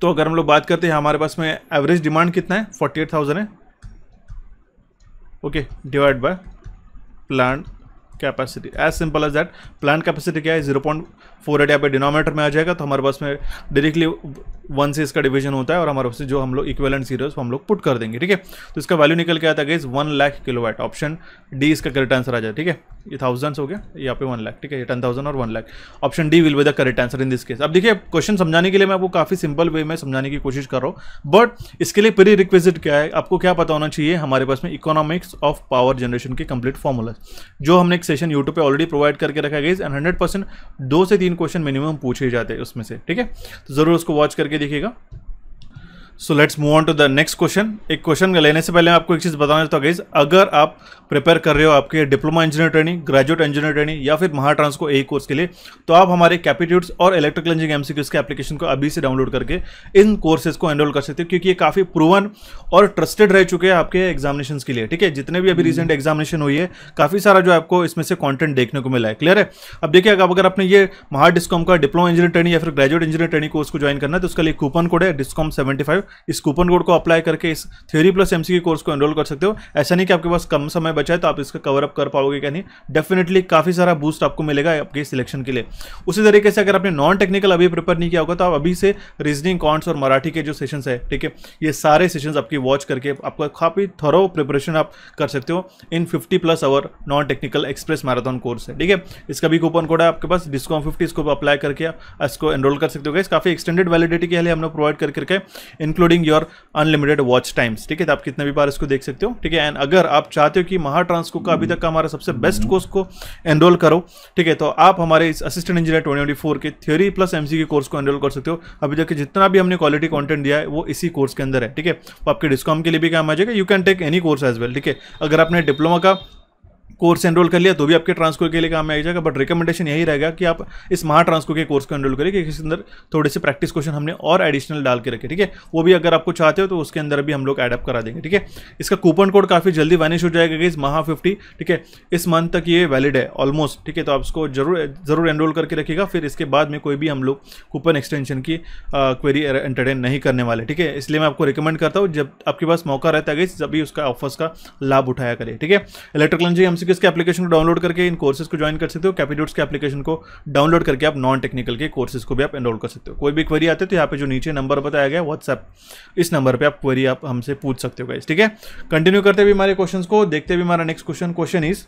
S1: तो अगर हम लोग बात करते हैं हमारे पास में एवरेज डिमांड कितना है फोर्टी एट थाउजेंड है okay divide by plant capacity as simple as that plant capacity क्या है जीरो पॉइंट फोर एट यहाँ पे डिनोमीटर में आ जाएगा तो हमारे पास में डायरेक्टली वन से इसका डिवीजन होता है और हमारे पास जो हम लोग इक्वेलेंट सीरियस हम लोग पुट कर देंगे ठीक है तो इसका वैल्यू निकल के आता है इस one lakh kilowatt option D इसका करेक्ट आंसर आ जाए ठीक है ये थाउजेंड्स हो गया यहाँ पे वन लाख ठीक है ये टेन थाउजेंड और one lakh option D will be the correct answer in this case अब देखिए क्वेश्चन समझाने के लिए मैं आपको काफी सिंपल वे में समझाने की कोशिश कर रहा हूँ बट इसके लिए प्री रिक्वेजिट क्या है आपको क्या पता होना चाहिए हमारे पास में इकोनॉमिक्स ऑफ पावर जनरेशन के कंप्लीट फॉर्मूला जो हमने एक सेशन यूट्यूब पर ऑलरेडी प्रोवाइड करके रखा गया एंड हंड्रेड दो से तीन तीन क्वेश्चन मिनिमम पूछे जाते हैं उसमें से ठीक है तो ज़रूर उसको वॉच करके देखिएगा so let's move on to the next question एक क्वेश्चन लेने से पहले मैं आपको एक चीज़ बताना चाहता हूँ गाइज अगर आप प्रिपेयर कर रहे हो आपके diploma engineer training graduate engineer training या फिर महाट्रांस को ए कोर्स के लिए तो आप हमारे कैपिट्यूट्स और इलेक्ट्रिकल इंजीनियरिंग एमसीक्यूज के एप्लीकेशन को अभी से डाउनलोड करके इन कोर्सेज को एनरोल कर सकते हो क्योंकि ये काफ़ी प्रूवन और ट्रस्टेड रह चुके हैं आपके एग्जामिनेशन के लिए ठीक है जितने भी अभी रिसेंट हम्म। एग्जामिनेशन हुई है काफ़ी सारा जो आपको इसमें से कॉन्टेंट देखने को मिला है क्लियर है अब देखिए अगर आपने ये महा डिस्कॉम का डिप्लोमा इंजीनियर ट्रेनिंग या फिर ग्रेजुएट इंजीनियर ट्रेनिंग कोर्स को ज्वाइन करना है तो उसके लिए कूपन कोड है डिस्कॉम सेवेंटी इस कूपन कोड को अप्लाई करके इस थ्योरी प्लस एमसी कोर्स को एनरोल कर सकते हो ऐसा नहीं कि आपके पास कम समय बचा है तो आप इसका कवर अप कर पाओगे क्या नहीं डेफिनेटली काफ़ी सारा बूस्ट आपको मिलेगा आपके सिलेक्शन के लिए उसी तरीके से अगर आपने नॉन टेक्निकल अभी प्रिपेयर नहीं किया होगा तो आप अभी से रीजनिंग कॉन्ट्स और मराठी के जो सेशन है ठीक है ये सारे सेशन आपकी वॉच करके आपका काफ़ी थरो प्रिपरेशन आप कर सकते हो इन fifty plus hour non technical express marathon course है ठीक है इसका भी कूपन कोड है आपके पास डिस्काउंट फिफ्टी इसको अप्लाई करके इसको एनरोल कर सकते हो गाइस काफ़ी एक्सटेंडेड वैलिडिटी के लिए हम लोग प्रोवाइड कर करके including your unlimited watch times ठीक है तो आप कितने भी बार इसको देख सकते हो ठीक है एंड अगर आप चाहते हो कि महाट्रांसको का अभी हम्म। तक का हमारा सबसे बेस्ट हम्म। कोर्स को एनरोल करो ठीक है तो आप हमारे इस असिस्टेंट इंजीनियर ट्वेंटी फोर के थ्योरी प्लस एम के कोर्स को एनरोल कर सकते हो अभी तक जितना भी हमने क्वालिटी कॉन्टेंट दिया है वो इसी कोर्स के अंदर है ठीक है तो आपके डिस्काउंट के लिए भी काम आ जाएगा you can take any course as well ठीक है अगर आपने डिप्लोमा का कोर्स एनरोल कर लिया तो भी आपके ट्रांसफर के लिए काम में आ जाएगा बट रिकमेंडेशन यही रहेगा कि आप इस महा ट्रांसफर के कोर्स को एनरोल करिए क्योंकि इसके अंदर थोड़े से प्रैक्टिस क्वेश्चन हमने और एडिशनल डाल के रखे ठीक है वो भी अगर आपको चाहते हो तो उसके अंदर भी हम लोग एडअप करा देंगे ठीक है इसका कूपन कोड काफ़ी जल्दी वैनिश हो जाएगा इस महा फिफ्टी ठीक है इस मंथ तक ये वैलिड है ऑलमोस्ट ठीक है तो आप उसको जरूर जरूर एनरोल करके रखिएगा फिर इसके बाद में कोई भी हम लोग कूपन एक्सटेंशन की क्वेरी एंटरटेन नहीं करने वाले ठीक है इसलिए मैं आपको रिकमेंड करता हूँ जब आपके पास मौका रहता है जब भी उसका ऑफर्स का लाभ उठाया करिए ठीक है इलेक्ट्रिकल जी हमसे एमसीक्यूज के एप्लीकेशन को डाउनलोड करके इन कोर्सेज को ज्वाइन कर सकते हो कैपिट्यूट्स के एप्लीकेशन को डाउनलोड करके आप नॉन टेक्निकल के कोर्सेज को भी आप एनरोल कर सकते हो कोई भी क्वेरी आते तो यहाँ पे जो नीचे नंबर बताया गया व्हाट्सएप इस नंबर पर आप क्वेरी आप हमसे पूछ सकते हो गाइज ठीक है कंटिन्यू करते भी हमारे क्वेश्चन को देखते भी हमारा next question question is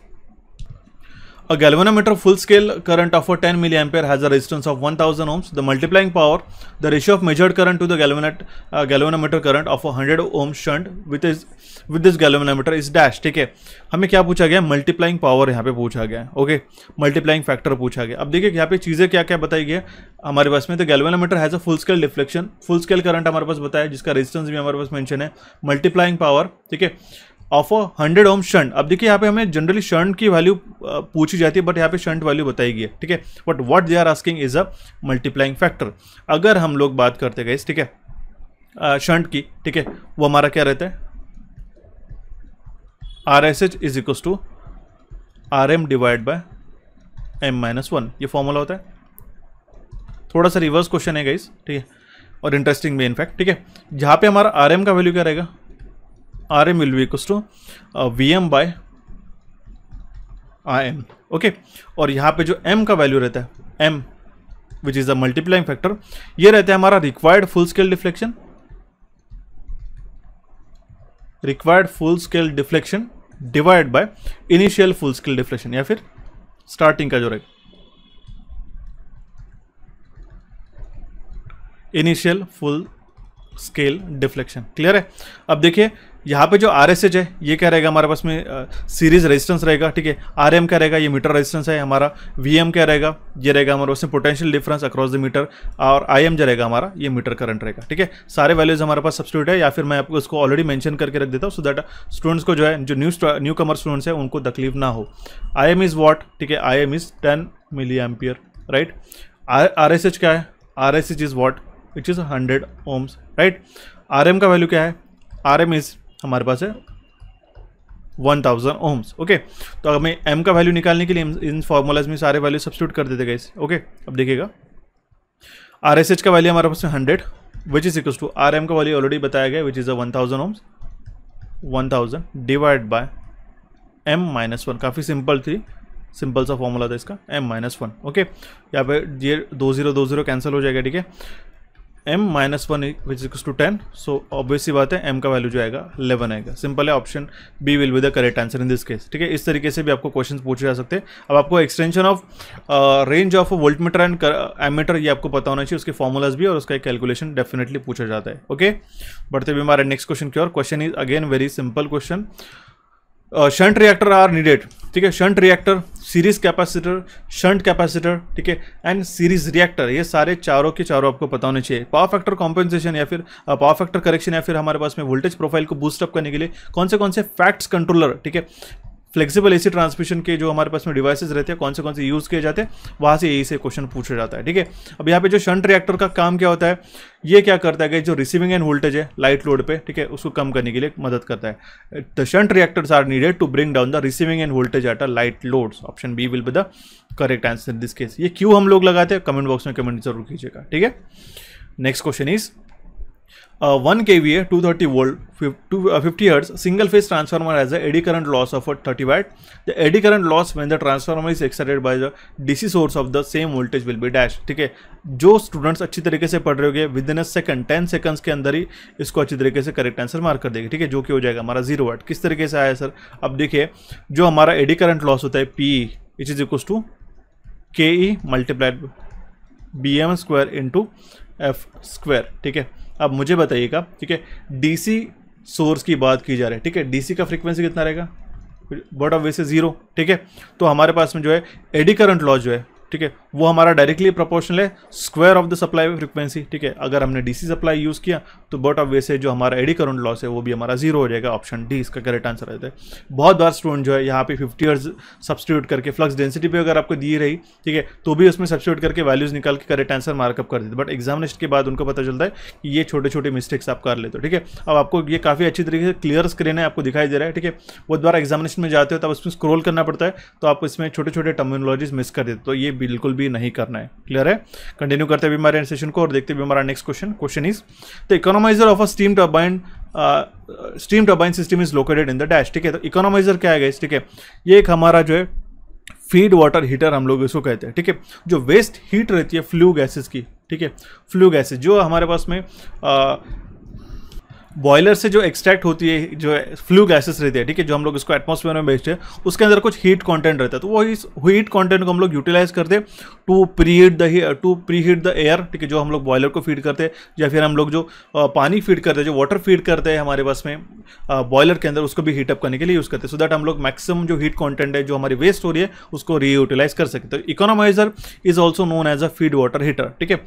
S1: A galvanometer full scale current of a 10 mA has a resistance of 1000 ohms. The multiplying power, the ratio of measured current to the galvanet uh, galvanometer current of a 100 ohm shunt with is with this galvanometer is dash. ठीक है हमें क्या पूछा गया multiplying power यहाँ पे पूछा गया ओके मल्टीप्लाइंग फैक्टर पूछा गया अब देखिए यहाँ पे चीज़ें क्या क्या बताई गई हमारे पास में तो galvanometer has a full scale deflection full scale current हमारे पास बताया jiska resistance bhi hamare paas mention hai multiplying power theek hai of a hundred ohm shunt अब देखिए यहाँ पे हमें जनरली शंट की वैल्यू पूछी जाती है बट यहाँ पे शंट वैल्यू बताई गई है ठीक है but what they are asking is a multiplying factor अगर हम लोग बात करते गए ठीक है शंट की ठीक है वो हमारा क्या रहता है R S H is equal to R M divide by M minus one ये फॉर्मूला होता है थोड़ा सा रिवर्स क्वेश्चन है गाइस ठीक है और इंटरेस्टिंग भी इनफैक्ट ठीक है जहाँ पे हमारा आर एम का वैल्यू क्या रहेगा rm will be equals to uh, vm by im okay okay? और यहाँ पे जो m का वैल्यू रहता है m which is the multiplying factor ये रहता है हमारा required full scale deflection required full scale deflection divide by initial full scale deflection या फिर स्टार्टिंग का जो रहेगा initial full scale deflection clear है अब देखिए यहाँ पे जो आर एस एच है ये क्या रहेगा हमारे पास में सीरीज रेजिस्टेंस रहेगा ठीक है आर एम क्या रहेगा ये मीटर रेजिस्टेंस है हमारा वी एम क्या रहेगा ये रहेगा हमारे पास में potential difference across the meter और आई एम जो रहेगा हमारा ये मीटर करंट रहेगा ठीक है सारे वैल्यूज हमारे पास सब्सिट्यूट है या फिर मैं आपको इसको ऑलरेडी मैंशन करके रख देता हूँ सो दैट स्टूडेंट्स को जो है जो न्यू न्यू कमर स्टूडेंट्स हैं उनको तकलीफ ना हो आई एम इज़ वॉट ठीक है I M is ten milli ampere right R S H क्या है R S H is what it is hundred ohms right R M का वैल्यू क्या है आर एम इज़ हमारे पास है वन थाउजेंड ओम्स ओके तो अगर मैं एम का वैल्यू निकालने के लिए इन फॉर्मूलाज में सारे वैल्यू सब्सिट्यूट कर देते गए ओके अब देखिएगा आर एस एच का वैल्यू हमारे पास में hundred which is equal to R M का वैल्यू ऑलरेडी बताया गया which is a one thousand ohms one thousand divide by M minus one काफ़ी सिंपल थी सिंपल सा फॉर्मूला था इसका एम माइनस वन ओके यहाँ पे ये दो जीरो दो जीरो कैंसिल हो जाएगा ठीक है M minus one which equal to ten so obviously बात है एम का वैल्यू जो आएगा इलेवन आएगा सिंपल है option B will be the correct answer in this case ठीक है इस तरीके से भी आपको क्वेश्चन पूछे जा सकते हैं अब आपको extension of range of volt meter and ammeter ये आपको पता होना चाहिए उसके फॉर्मूलाज भी और उसका कैलकुलेशन डेफिनेटली पूछा जाता है ओके बढ़ते भी हमारे नेक्स्ट क्वेश्चन की और question is again very simple question shunt reactor are needed ठीक है shunt reactor series capacitor shunt capacitor ठीक है एंड सीरीज रिएक्टर ये सारे चारों के चारों आपको पता होने चाहिए पावर फैक्टर कॉम्पेंसेशन या फिर पावर फैक्टर करेक्शन या फिर हमारे पास में वोल्टेज प्रोफाइल को बूस्टअप करने के लिए कौन से कौन से फैक्ट्स कंट्रोलर ठीक है फ्लेक्सिबल एसी ट्रांसमिशन के जो हमारे पास में डिवाइसेस रहते हैं कौन से कौन से यूज़ किए जाते हैं वहां से यही से क्वेश्चन पूछा जाता है ठीक है अब यहाँ पे जो शंट रिएक्टर का काम क्या होता है ये क्या करता है कि जो रिसीविंग एंड वोल्टेज है लाइट लोड पे ठीक है उसको कम करने के लिए मदद करता है the shunt reactors are needed to bring down the receiving end voltage at a light load option B will be the correct answer in this case ये क्यों हम लोग लगाते हैं कमेंट बॉक्स में कमेंट जरूर कीजिएगा ठीक है next question is one K V A two thirty volt fifty hertz single phase transformer a eddy current loss of thirty watt the eddy current loss when the transformer is excited by the DC source of the same voltage will be dash ठीक है जो students अच्छी तरीके से पढ़ रहे हो गए within a second ten seconds के अंदर ही इसको अच्छी तरीके से करेक्ट आंसर मार्क कर देगी ठीक है जो कि हो जाएगा हमारा जीरो वाट किस तरीके से आया सर अब देखिए जो हमारा एडी करंट लॉस होता है P each is equal to K E multiplied B M square into F square ठीक है अब मुझे बताइएगा ठीक है डीसी सोर्स की बात की जा रही है ठीक है डीसी का फ्रीक्वेंसी कितना रहेगा बॉड ऑफ वे से जीरो ठीक है तो हमारे पास में जो है एडी करंट लॉ जो है ठीक है वो हमारा डायरेक्टली प्रोपोर्शनल है square of the supply frequency ठीक है अगर हमने डीसी सप्लाई यूज़ किया तो बट ऑफ वे से जो हमारा एडी करंट लॉस है वो भी हमारा जीरो हो जाएगा ऑप्शन डी इसका करेक्ट आंसर रहता है बहुत बार स्टूडेंट जो है यहाँ पे फिफ्टी ईयर्स सब्सटीट्यूट करके फ्लक्स डेंसिटी पर अगर आपको दी रही ठीक है तो भी उसमें सब्सिट्यूट करके वैल्यूज निकाल के करेक्ट आंसर मार्कअप कर देते बट एग्जामिनेशन के बाद उनको पता चलता है कि ये छोटे छोटे मिस्टेक्स आप कर लेते हो ठीक है अब आपको ये काफ़ी अच्छी तरीके से क्लियर स्क्रीन है आपको दिखाई दे रहा है ठीक है वो द्वारा एग्जामिनेशन में जाते हो तब उसमें स्क्रोल करना पड़ता है तो आप इसमें छोटे छोटे टर्मिनोलॉजीज मिस कर देते हो तो ये बिल्कुल भी नहीं करना है क्लियर है कंटिन्यू करते भी हमारे सेशन को और देखते भी हमारा next question question is the economizer of a steam turbine steam turbine system is located in the dash ठीक है तो इकोनोमाइजर क्या है ठीक है ये एक हमारा जो है फीड वाटर हीटर हम लोग इसको कहते हैं ठीक है जो वेस्ट हीट रहती है फ्लू गैसेस की ठीक है फ्लू गैसेस जो हमारे पास में आ, uh, बॉयलर से जो एक्सट्रैक्ट होती है जो फ्लू गैसेस रहती है ठीक है जो हम लोग इसको एटमोसफेयर में बेचते हैं उसके अंदर कुछ हीट कॉन्टेंट रहता है तो वो इस हीट कॉन्टेंट को हम लोग यूटिलाइज करते हैं to pre heat the to pre heat the air ठीक है जो हम लोग बॉयलर को फीड करते हैं या फिर हम लोग जो पानी फीड करते हैं जो वाटर फीड करते हैं हमारे पास में बॉयलर के अंदर उसको भी हीटअप करने के लिए यूज़ करते हैं सो दैट हम लोग मैक्सिमम जो हीट कॉन्टेंट है जो हमारी वेस्ट हो रही है उसको रीयूटिलाइज कर सकते तो economizer is also known as a feed water heater ठीक है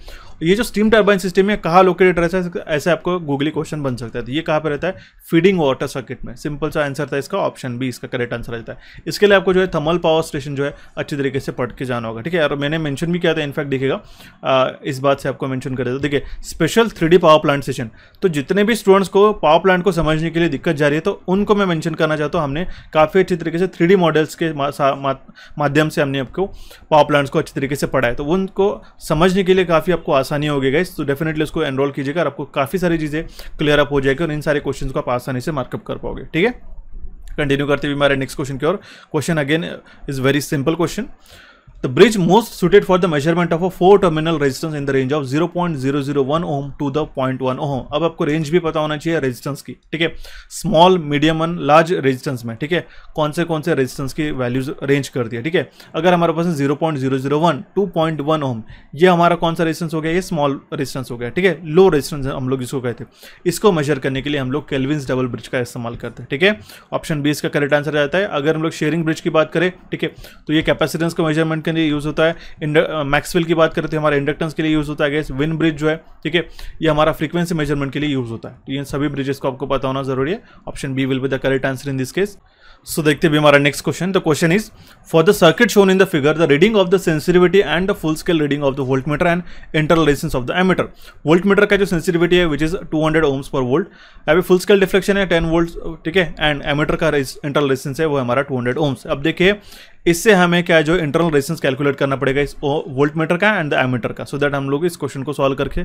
S1: ये जो स्टीम टर्बाइन सिस्टम है कहाँ लोकेटेड रहता है ऐसे आपको गूगली क्वेश्चन बन सकता है रहता है तो ये कहाँ पर रहता है फीडिंग वाटर सर्किट में सिंपल सा आंसर था इसका ऑप्शन बी इसका करेक्ट आंसर रहता है इसके लिए आपको जो है थर्मल पावर स्टेशन जो है अच्छी तरीके से पढ़ के जाना होगा ठीक है और मैंने मैंशन भी किया था इनफैक्ट देखिएगा इस बात से आपको मैंशन कर देता देखिए special three power plant station तो जितने भी स्टूडेंट्स को पावर प्लांट को समझने के लिए दिक्कत जा रही है तो उनको मैं मैंशन करना चाहता हूँ हमने काफ़ी अच्छी तरीके से थ्री मॉडल्स के माध्यम से हमने आपको पावर प्लांट्स को अच्छी तरीके से पढ़ा है तो उनको समझने के लिए काफ़ी आपको आसानी होगी गई तो डेफिनेटली उसको एनरोल कीजिएगा और आपको काफ़ी सारी चीज़ें क्लियर अप हो जाए जाएगी और इन सारे क्वेश्चन को आप आसानी से मार्कअप कर पाओगे ठीक है कंटिन्यू करते हुए हमारे नेक्स्ट क्वेश्चन की ओर question again is very simple question The bridge most suited for the measurement of a four terminal resistance in the range of 0.001 ohm to the 0.1 ohm. अब आपको रेंज भी पता होना चाहिए रेजिस्टेंस की ठीक है small medium and large resistance में ठीक है कौन से कौन से रेजिस्टेंस की वैल्यूज रेंज कर दिया ठीक है अगर हमारे पास zero point zero zero one to point one ohm ये हमारा कौन सा रेजिस्टेंस हो गया ये स्मॉल रेजिस्टेंस हो गया ठीक है लो रेजिस्टेंस हम लोग इसको कहते हैं इसको मेजर करने के लिए हम लोग केल्विन्स डबल ब्रिज का इस्तेमाल करते हैं ठीक है ऑप्शन बी इसका करेक्ट आंसर जाता है अगर हम लोग शेयरिंग ब्रिज की बात करें ठीक है तो ये कैपेसिटेंस का मेजरमेंट के लिए यूज़ होता है मैक्सवेल की बात करते हैं तो हमारे इंडक्टेंस के लिए यूज़ होता है गैस विन ब्रिज जो है ठीक है ये हमारा फ्रीक्वेंसी मेजरमेंट के लिए यूज़ होता है तो ये सभी ब्रिजेस को आपको पता होना जरूरी है option B will be the correct answer in this case so देखते भी हमारा next question the question is for the circuit shown in the figure the reading of the sensitivity and the full scale reading of the volt meter and internal resistance of the ammeter volt meter का जो sensitivity है which is 200 hundred ohms per volt अभी full scale deflection है 10 volt ठीक है and ammeter का इंटरल resistance है वो हमारा 200 ओम्स अब देखिए इससे हमें क्या है जो इंटरनल रेजिस्टेंस कैलकुलेट करना पड़ेगा इस वोल्ट मीटर का एंड द एमीटर का सो so दैट हम लोग इस क्वेश्चन को सॉल्व करके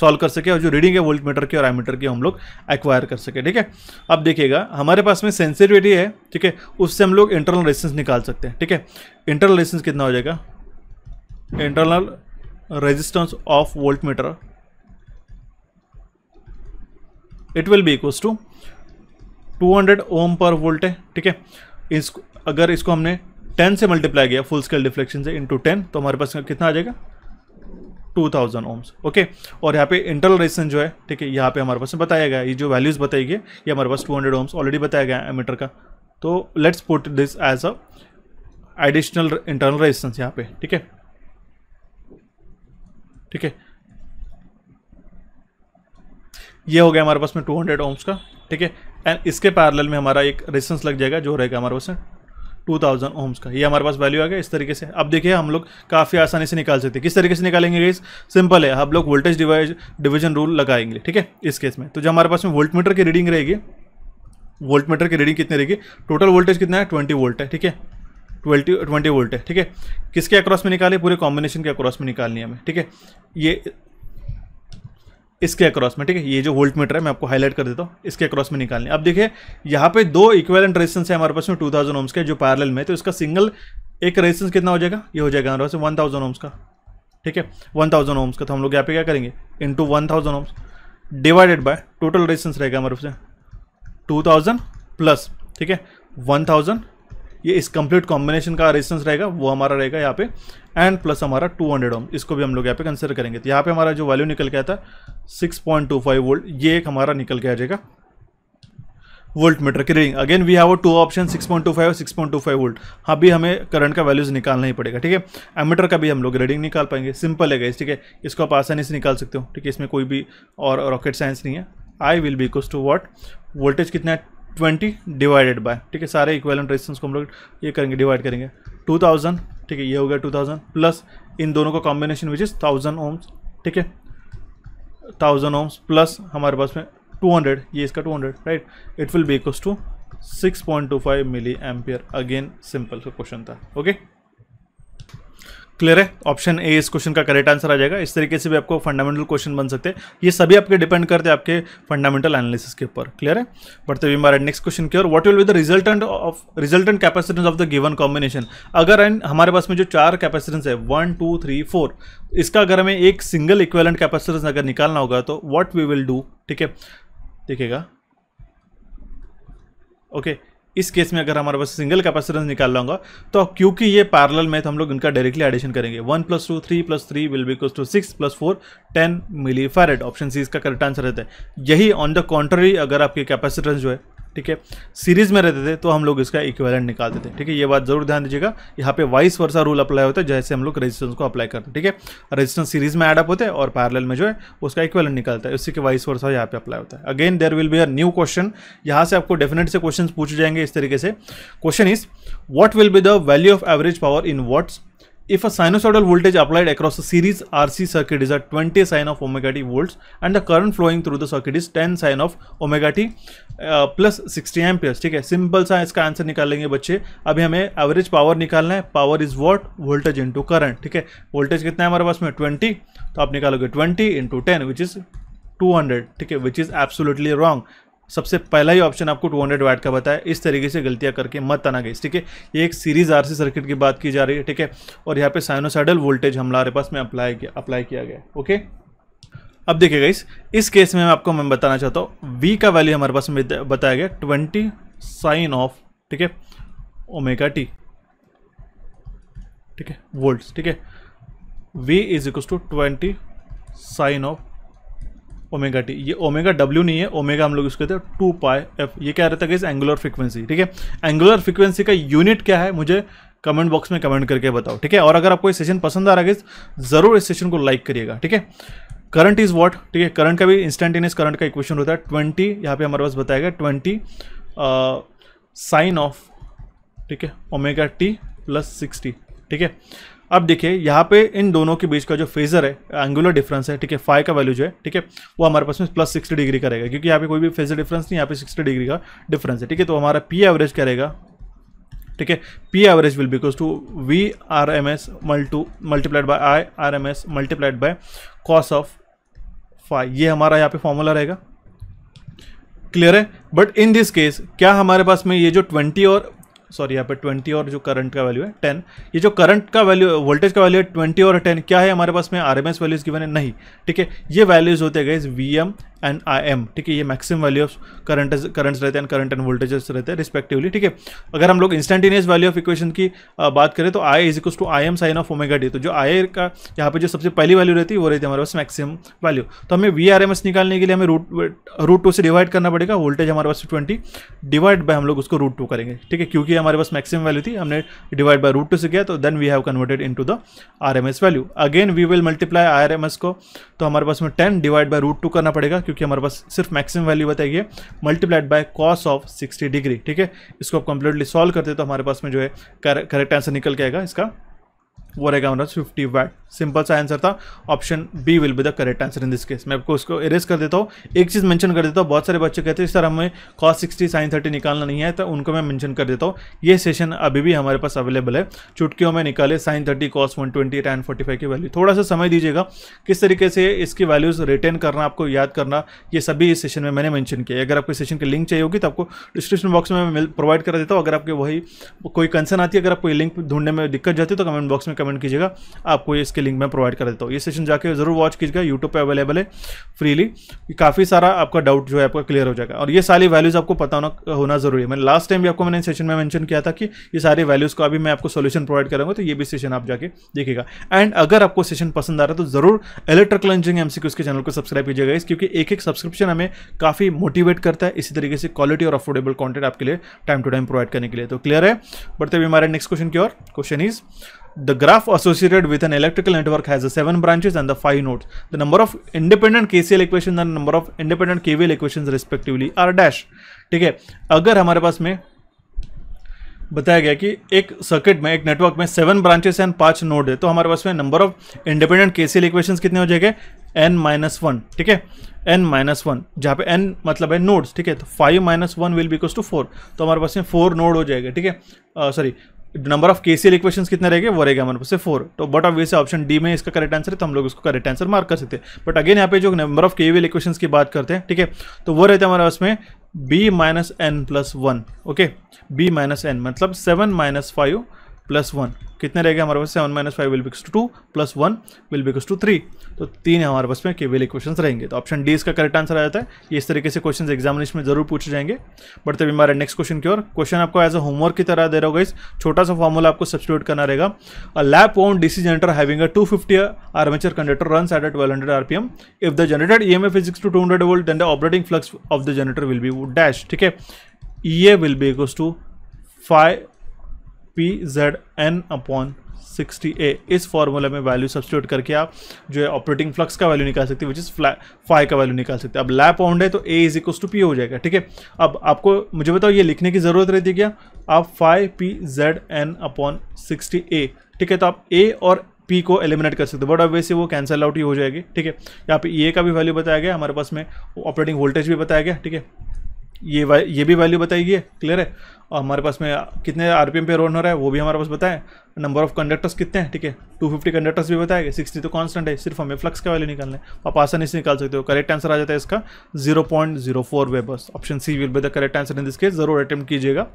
S1: सॉल्व कर सके और जो रीडिंग है वोल्ट मीटर की और एमीटर की हम लोग एक्वायर कर सके ठीक है अब देखिएगा हमारे पास में सेंसिटिविटी है ठीक है उससे हम लोग इंटरनल रेजिस्टेंस निकाल सकते हैं ठीक है इंटरनल रेजिस्टेंस कितना हो जाएगा internal resistance of volt meter it will be equals to 200 ohm per volt है ठीक है इस अगर इसको हमने टेन से मल्टीप्लाई गया फुल स्केल डिफ्लेक्शन से इंटू टेन तो हमारे पास कितना आ जाएगा टू थाउजेंड ओम्स ओके और यहाँ पे इंटरनल रेजिस्टेंस जो है ठीक है यहाँ पे हमारे पास बताया गया ये जो वैल्यूज बताई गई ये हमारे पास टू हंड्रेड ओम्स ऑलरेडी बताया गया मीटर का तो let's put this as a additional internal resistance यहाँ पे ठीक है ठीक है ये हो गया हमारे पास में 200 ओम्स का ठीक है एंड इसके पैरेलल में हमारा एक रेजिस्टेंस लग जाएगा जो रहेगा हमारे पास टू थाउजेंड ओम्स का ये हमारे पास वैल्यू आ गया इस तरीके से अब देखिए हम लोग काफ़ी आसानी से निकाल सकते हैं किस तरीके से निकालेंगे गाइस सिंपल है हम लोग वोल्टेज डिवाइज डिविजन रूल लगाएंगे ठीक है इस केस में तो जो हमारे पास में वोल्ट मीटर की रीडिंग रहेगी वोल्ट मीटर की रीडिंग कितनी रहेगी टोटल वोल्टेज कितना है ट्वेंटी वोल्ट है ठीक है ट्वेंटी ट्वेंटी वोल्ट है ठीक है किसके अक्रॉस में निकाले पूरे कॉम्बिनेशन के अक्रॉस में निकालनी हमें ठीक है ये इसके अक्रॉस में ठीक है ये जो वोल्ट मीटर है मैं आपको हाईलाइट कर देता हूँ इसके अक्रॉस में निकालने अब देखिए यहाँ पे दो इक्वेलेंट रेजिस्टेंस है हमारे पास में टू थाउजेंड ओम्स के जो पैरेलल में तो इसका सिंगल एक रेजिस्टेंस कितना हो जाएगा ये हो जाएगा हमारे पास वन थाउजेंड ओम्स का ठीक है वन थाउजेंड ओम्स का तो हम लोग यहाँ पे क्या करेंगे two one thousand ohms divided by total resistance रहेगा हमारे पास टू थाउजेंड प्लस ठीक है वन थाउजेंड ये इस कंप्लीट कॉम्बिनेशन का रेजिस्टेंस रहेगा वो हमारा रहेगा यहाँ पे एंड प्लस हमारा 200 हंड्रेड ओम इसको भी हम लोग यहाँ पे कंसिडर करेंगे तो यहाँ पे हमारा जो वैल्यू निकल के आता है 6.25 वोल्ट ये एक हमारा निकल के आ जाएगा वोल्ट मीटर की reading again we have two option 6.25 और फाइव वोल्ट हाँ भी हमें करंट का वैल्यूज निकालना ही पड़ेगा ठीक है एमीटर का भी हम लोग रीडिंग निकाल पाएंगे सिंपल है गाइस ठीक है इसको आप आसानी से निकाल सकते हो ठीक है इसमें कोई भी और रॉकेट साइंस नहीं है I will be equals to what voltage कितना है ट्वेंटी डिवाइडेड बाय ठीक है सारे इक्वेलेंट रेजिस्टेंस को हम लोग ये करेंगे डिवाइड करेंगे टू थाउजेंड ठीक है ये हो गया टू थाउजेंड प्लस इन दोनों का combination which is thousand ohms ठीक है थाउजेंड ओम्स प्लस हमारे पास में टू हंड्रेड ये इसका two hundred right it will be equal to six point two five milli ampere again simple question था ओके okay? क्लियर है ऑप्शन ए इस क्वेश्चन का करेक्ट आंसर आ जाएगा इस तरीके से भी आपको फंडामेंटल क्वेश्चन बन सकते हैं ये सभी आपके डिपेंड करते हैं आपके फंडामेंटल एनालिसिस के ऊपर क्लियर है बढ़ते हुए हमारे नेक्स्ट क्वेश्चन की और what will be the resultant of resultant capacitance of the given combination अगर हमारे पास में जो चार कैपेसिटेंस है वन टू थ्री फोर इसका अगर हमें एक सिंगल इक्वेलेंट कैपेसिटेंस अगर निकालना होगा तो वॉट वी विल डू ठीक है देखिएगा ओके okay. इस केस में अगर हमारे पास सिंगल कैपेसिटेंस निकाल होगा तो क्योंकि ये पैरेलल में तो हम लोग इनका डायरेक्टली एडिशन करेंगे one plus two three plus three will be to six plus four ten milli farad option C इसका करेक्ट आंसर रहता है यही ऑन द कॉन्ट्ररी अगर आपके कैपेसिटेंस जो है ठीक है सीरीज में रहते थे तो हम लोग इसका इक्वेलेंट निकालते थे ठीक है ये बात जरूर ध्यान दीजिएगा यहाँ पे वाइस वर्षा रूल अप्लाई होता है जैसे हम लोग रेजिस्टेंस को अप्लाई करते हैं ठीक है रेजिस्टेंस सीरीज में एडअप होते हैं और पैरल में जो है उसका इक्वेलेंट निकालता है उसी के वाइस वर्षा यहाँ पे अप्लाई होता है again there will be a new question यहाँ से आपको डेफिनेट से क्वेश्चन पूछे जाएंगे इस तरीके से question is what will be the value of average power in watts If a sinusoidal voltage applied across a series RC circuit is at 20 sine of omega t volts and the current flowing through the circuit is 10 sine of omega t uh, plus sixty M ठीक है simple सा इसका answer निकालेंगे बच्चे अभी हमें average power निकालना है power is what voltage into current ठीक है वोल्टेज कितना है हमारे पास में 20 तो आप निकालोगे 20 इंटू टेन विच इज 200 ठीक है विच इज एब्सोल्युटली रॉन्ग सबसे पहला ही ऑप्शन आपको 200 हंड्रेड वाइट का बताया इस तरीके से गलतियां करके मत आना गई ठीक है ये एक सीरीज आरसी सर्किट की बात की जा रही है ठीक है और यहाँ पे साइनोसाइडल वोल्टेज हमारे पास में अप्लाई किया अप्लाई किया गया ओके अब देखिए इस इस केस में मैं आपको मैं बताना चाहता हूँ वी का वैल्यू हमारे पास में बताया गया ट्वेंटी साइन ऑफ ठीक है ओमेगा टी ठीक है वोल्ट ठीक है V is equal to twenty sine of omega T ये ओमेगा डब्ल्यू नहीं है ओमेगा हम लोग इसको कहते हैं टू पाए एफ ये क्या रहता है इस एंगुलर फ्रिक्वेंसी ठीक है एंगुलर फ्रिक्वेंसी का यूनिट क्या है मुझे कमेंट बॉक्स में कमेंट करके बताओ ठीक है और अगर आपको ये सेशन पसंद आ रहा है ज़रूर इस सेशन को लाइक करिएगा ठीक है करंट इज़ वॉट ठीक है करंट का भी इंस्टेंटेनियस करंट का इक्वेशन होता है ट्वेंटी यहाँ पे हमारे पास बताएगा ट्वेंटी साइन ऑफ ठीक है ओमेगा टी प्लस सिक्सटी ठीक है अब देखिए यहाँ पे इन दोनों के बीच का जो फेजर है एंगुलर डिफरेंस है ठीक है फाइव का वैल्यू जो है ठीक है वो हमारे पास में प्लस सिक्सटी डिग्री का रहेगा क्योंकि यहाँ पे कोई भी फेजर डिफरेंस नहीं यहाँ पे सिक्सटी डिग्री का डिफरेंस है ठीक है तो हमारा पी एवरेज क्या रहेगा ठीक है P average will be equals to V R M S मल्टू multiplied by I R M S multiplied by cos of five ये हमारा यहाँ पे फॉर्मूला रहेगा क्लियर है बट इन दिस केस क्या हमारे पास में ये जो 20 और सॉरी यहाँ पे ट्वेंटी और जो करंट का वैल्यू है टेन ये जो करंट का वैल्यू वोल्टेज का वैल्यू है ट्वेंटी और टेन क्या है हमारे पास में R M S values given है नहीं ठीक है ये वैल्यूज होते गए V M and I M ठीक है ये maximum value of current currents रहते हैं करंट एंड वोल्टेजेस रहते हैं रिस्पेक्टिवली ठीक है अगर हम लोग इंस्टेंटेनियस वैल्यू ऑफ इक्वेशन की बात करें तो I is equal to I M sine of omega T तो जो आई का यहाँ पे जो सबसे पहली वैल्यू रहती है वो रहती है हमारे पास मैक्सिमम वैल्यू तो हमें वी आर एम एस निकालने के लिए हमें रूट रूट टू से डिवाइड करना पड़ेगा वोल्टेज हमारे पास ट्वेंटी डिवाइड बाय हम लोग उसको रूट टू करेंगे ठीक है क्योंकि हमारे पास मैक्सिमम वैल्यू थी हमने डिवाइड बाय रूट टू से किया तो then we have converted into the R M S value again we will multiply I R M S को तो हमारे पास में ten divide by root two करना पड़ेगा क्योंकि क्योंकि हमारे पास सिर्फ मैक्सिमम वैल्यू बताइए multiplied by cos of sixty degree ठीक है इसको आप कंप्लीटली सॉल्व करते तो हमारे पास में जो है करेक्ट आंसर निकल के आएगा इसका वो रहेगा हमारा फिफ्टी वैट सिंपल सा आंसर था option B will be the correct answer in this case मैं आपको उसको इरेज कर देता हूँ एक चीज़ मेंशन कर देता हूँ बहुत सारे बच्चे कहते हैं सर हमें कॉस सिक्सटी साइन थर्टी निकालना नहीं है तो उनको मैं मेंशन कर देता हूँ ये सेशन अभी भी हमारे पास अवेलेबल है चुटकियों में निकाले sine thirty cos one twenty tan forty five की वैल्यू थोड़ा सा समय दीजिएगा किस तरीके से इसकी वैल्यूज़ रिटेन करना आपको याद करना ये सभी इस सेशन में मैंने मैंशन किया अगर आपको सेशन की लिंक चाहिए होगी तो आपको डिस्क्रिप्शन बॉक्स में प्रोवाइड कर देता हूँ अगर आपके वही कोई कंसर्न आती है अगर आपको लिंक ढूंढने में दिक्कत जाती है तो कमेंट बॉक्स में कमेंट कीजिएगा आपको इसके लिंक मैं प्रोवाइड कर देता हूँ ये सेशन जाके जरूर वॉच कीजिएगा यूट्यूब पर अवेलेबल है फ्रीली काफ़ी सारा आपका डाउट जो है आपका क्लियर हो जाएगा और ये सारी वैल्यूज़ आपको पता होना होना जरूरी है मैंने लास्ट टाइम भी आपको मैंने सेशन में मैंशन किया था कि ये सारे वैल्यूज़ को अभी मैं आपको सोल्यूशन प्रोवाइड करूँगा तो ये भी सेशन आप जाके देखिएगा एंड अगर आपको सेशन पसंद आ रहा है तो जरूर इलेक्ट्रिक क्लंजिंग एम के चैनल को सब्सक्राइब कीजिएगा इस क्योंकि एक एक सब्सक्रिप्शन हमें काफ़ी मोटिवेट करता है इसी तरीके से क्वालिटी और अफोर्डेबल कॉन्टेंट आपके लिए टाइम टू टाइम प्रोवाइड करने के लिए तो क्लियर है बढ़ते हुए हमारे नेक्स्ट क्वेश्चन की और question is The graph associated with an electrical network has the seven branches and the five nodes. The number of independent KCL equations and number of independent KVL equations respectively are dash. ठीक है अगर हमारे पास में बताया गया कि एक सर्किट में एक नेटवर्क में सेवन ब्रांचेस एंड पांच नोड है तो हमारे पास में number of independent KCL equations कितने हो जाएंगे एन माइनस वन ठीक है एन माइनस वन जहाँ पे एन मतलब है नोड्स ठीक है तो five minus one will be equals to four तो हमारे पास में फोर नोड हो जाएगा ठीक है sorry number of KCL equations कितने रहेंगे वो रहेगा हमारे पास से फोर तो बट ऑफ वैसे ऑप्शन डी में इसका करेक्ट आंसर है तो हम लोग इसको करेक्ट आंसर मार्क कर सकते हैं बट अगेन यहाँ पे जो नंबर ऑफ केवीएल इक्वेशंस की बात करते हैं ठीक है तो वो रहते हैं हमारे पास में B minus N plus one okay B minus N मतलब seven minus five plus one कितने रह गए हमारे पास seven minus five will be equals to two plus one will be equals to three तो तीन हमारे पास में केवल क्वेश्चन रहेंगे तो ऑप्शन डी इसका करेक्ट आंसर आ जाता है ये इस तरीके से क्वेश्चन एग्जामिनेशन में जरूर पूछे जाएंगे बट तभी हमारे नेक्स्ट क्वेश्चन की ओर क्वेश्चन आपको एज अ होमवर्क की तरह दे रहा होगा इस छोटा सा फॉर्मूला आपको सब्सिट्यूट करना रहेगा a lap wound DC generator having a two fifty armature conductor run at twelve hundred R P M if the generated E M F physics two two hundred volt then the operating flux of the generator will be dash ठीक है E A will be equals to five P Z N upon sixty A इस formula में value substitute करके आप जो है operating flux का value निकाल सकते हैं विच इज़ फाइव का वैल्यू निकाल सकते हैं अब लैप पाउंड है तो A is equal to P हो जाएगा ठीक है अब आपको मुझे बताओ ये लिखने की ज़रूरत रहती है क्या आप five P Z N upon sixty A ठीक है तो आप ए और पी को एलिमिनेट कर सकते हो बट अब वैसे वो कैंसल आउट ही हो जाएगी ठीक है यहाँ पे ए e का भी वैल्यू बताया गया हमारे पास में ऑपरेटिंग वोल्टेज भी बताया गया ठीक है ये ये भी वैल्यू बताइए क्लियर है और हमारे पास में कितने आरपीएम पे रोन हो रहा है वो भी हमारे पास बताएं नंबर ऑफ कंडक्टर्स कितने हैं ठीक है टू फिफ्टी कंडक्टर्स भी बताएंगे सिक्सटी तो कॉन्स्टेंट है सिर्फ हमें फ्लक्स का वैल्यू निकालना है आप आसानी से निकाल सकते हो करेक्ट आंसर आ जाता है इसका zero point zero four webers option C will be the correct answer in this case जरूर अटेम्प्ट कीजिएगा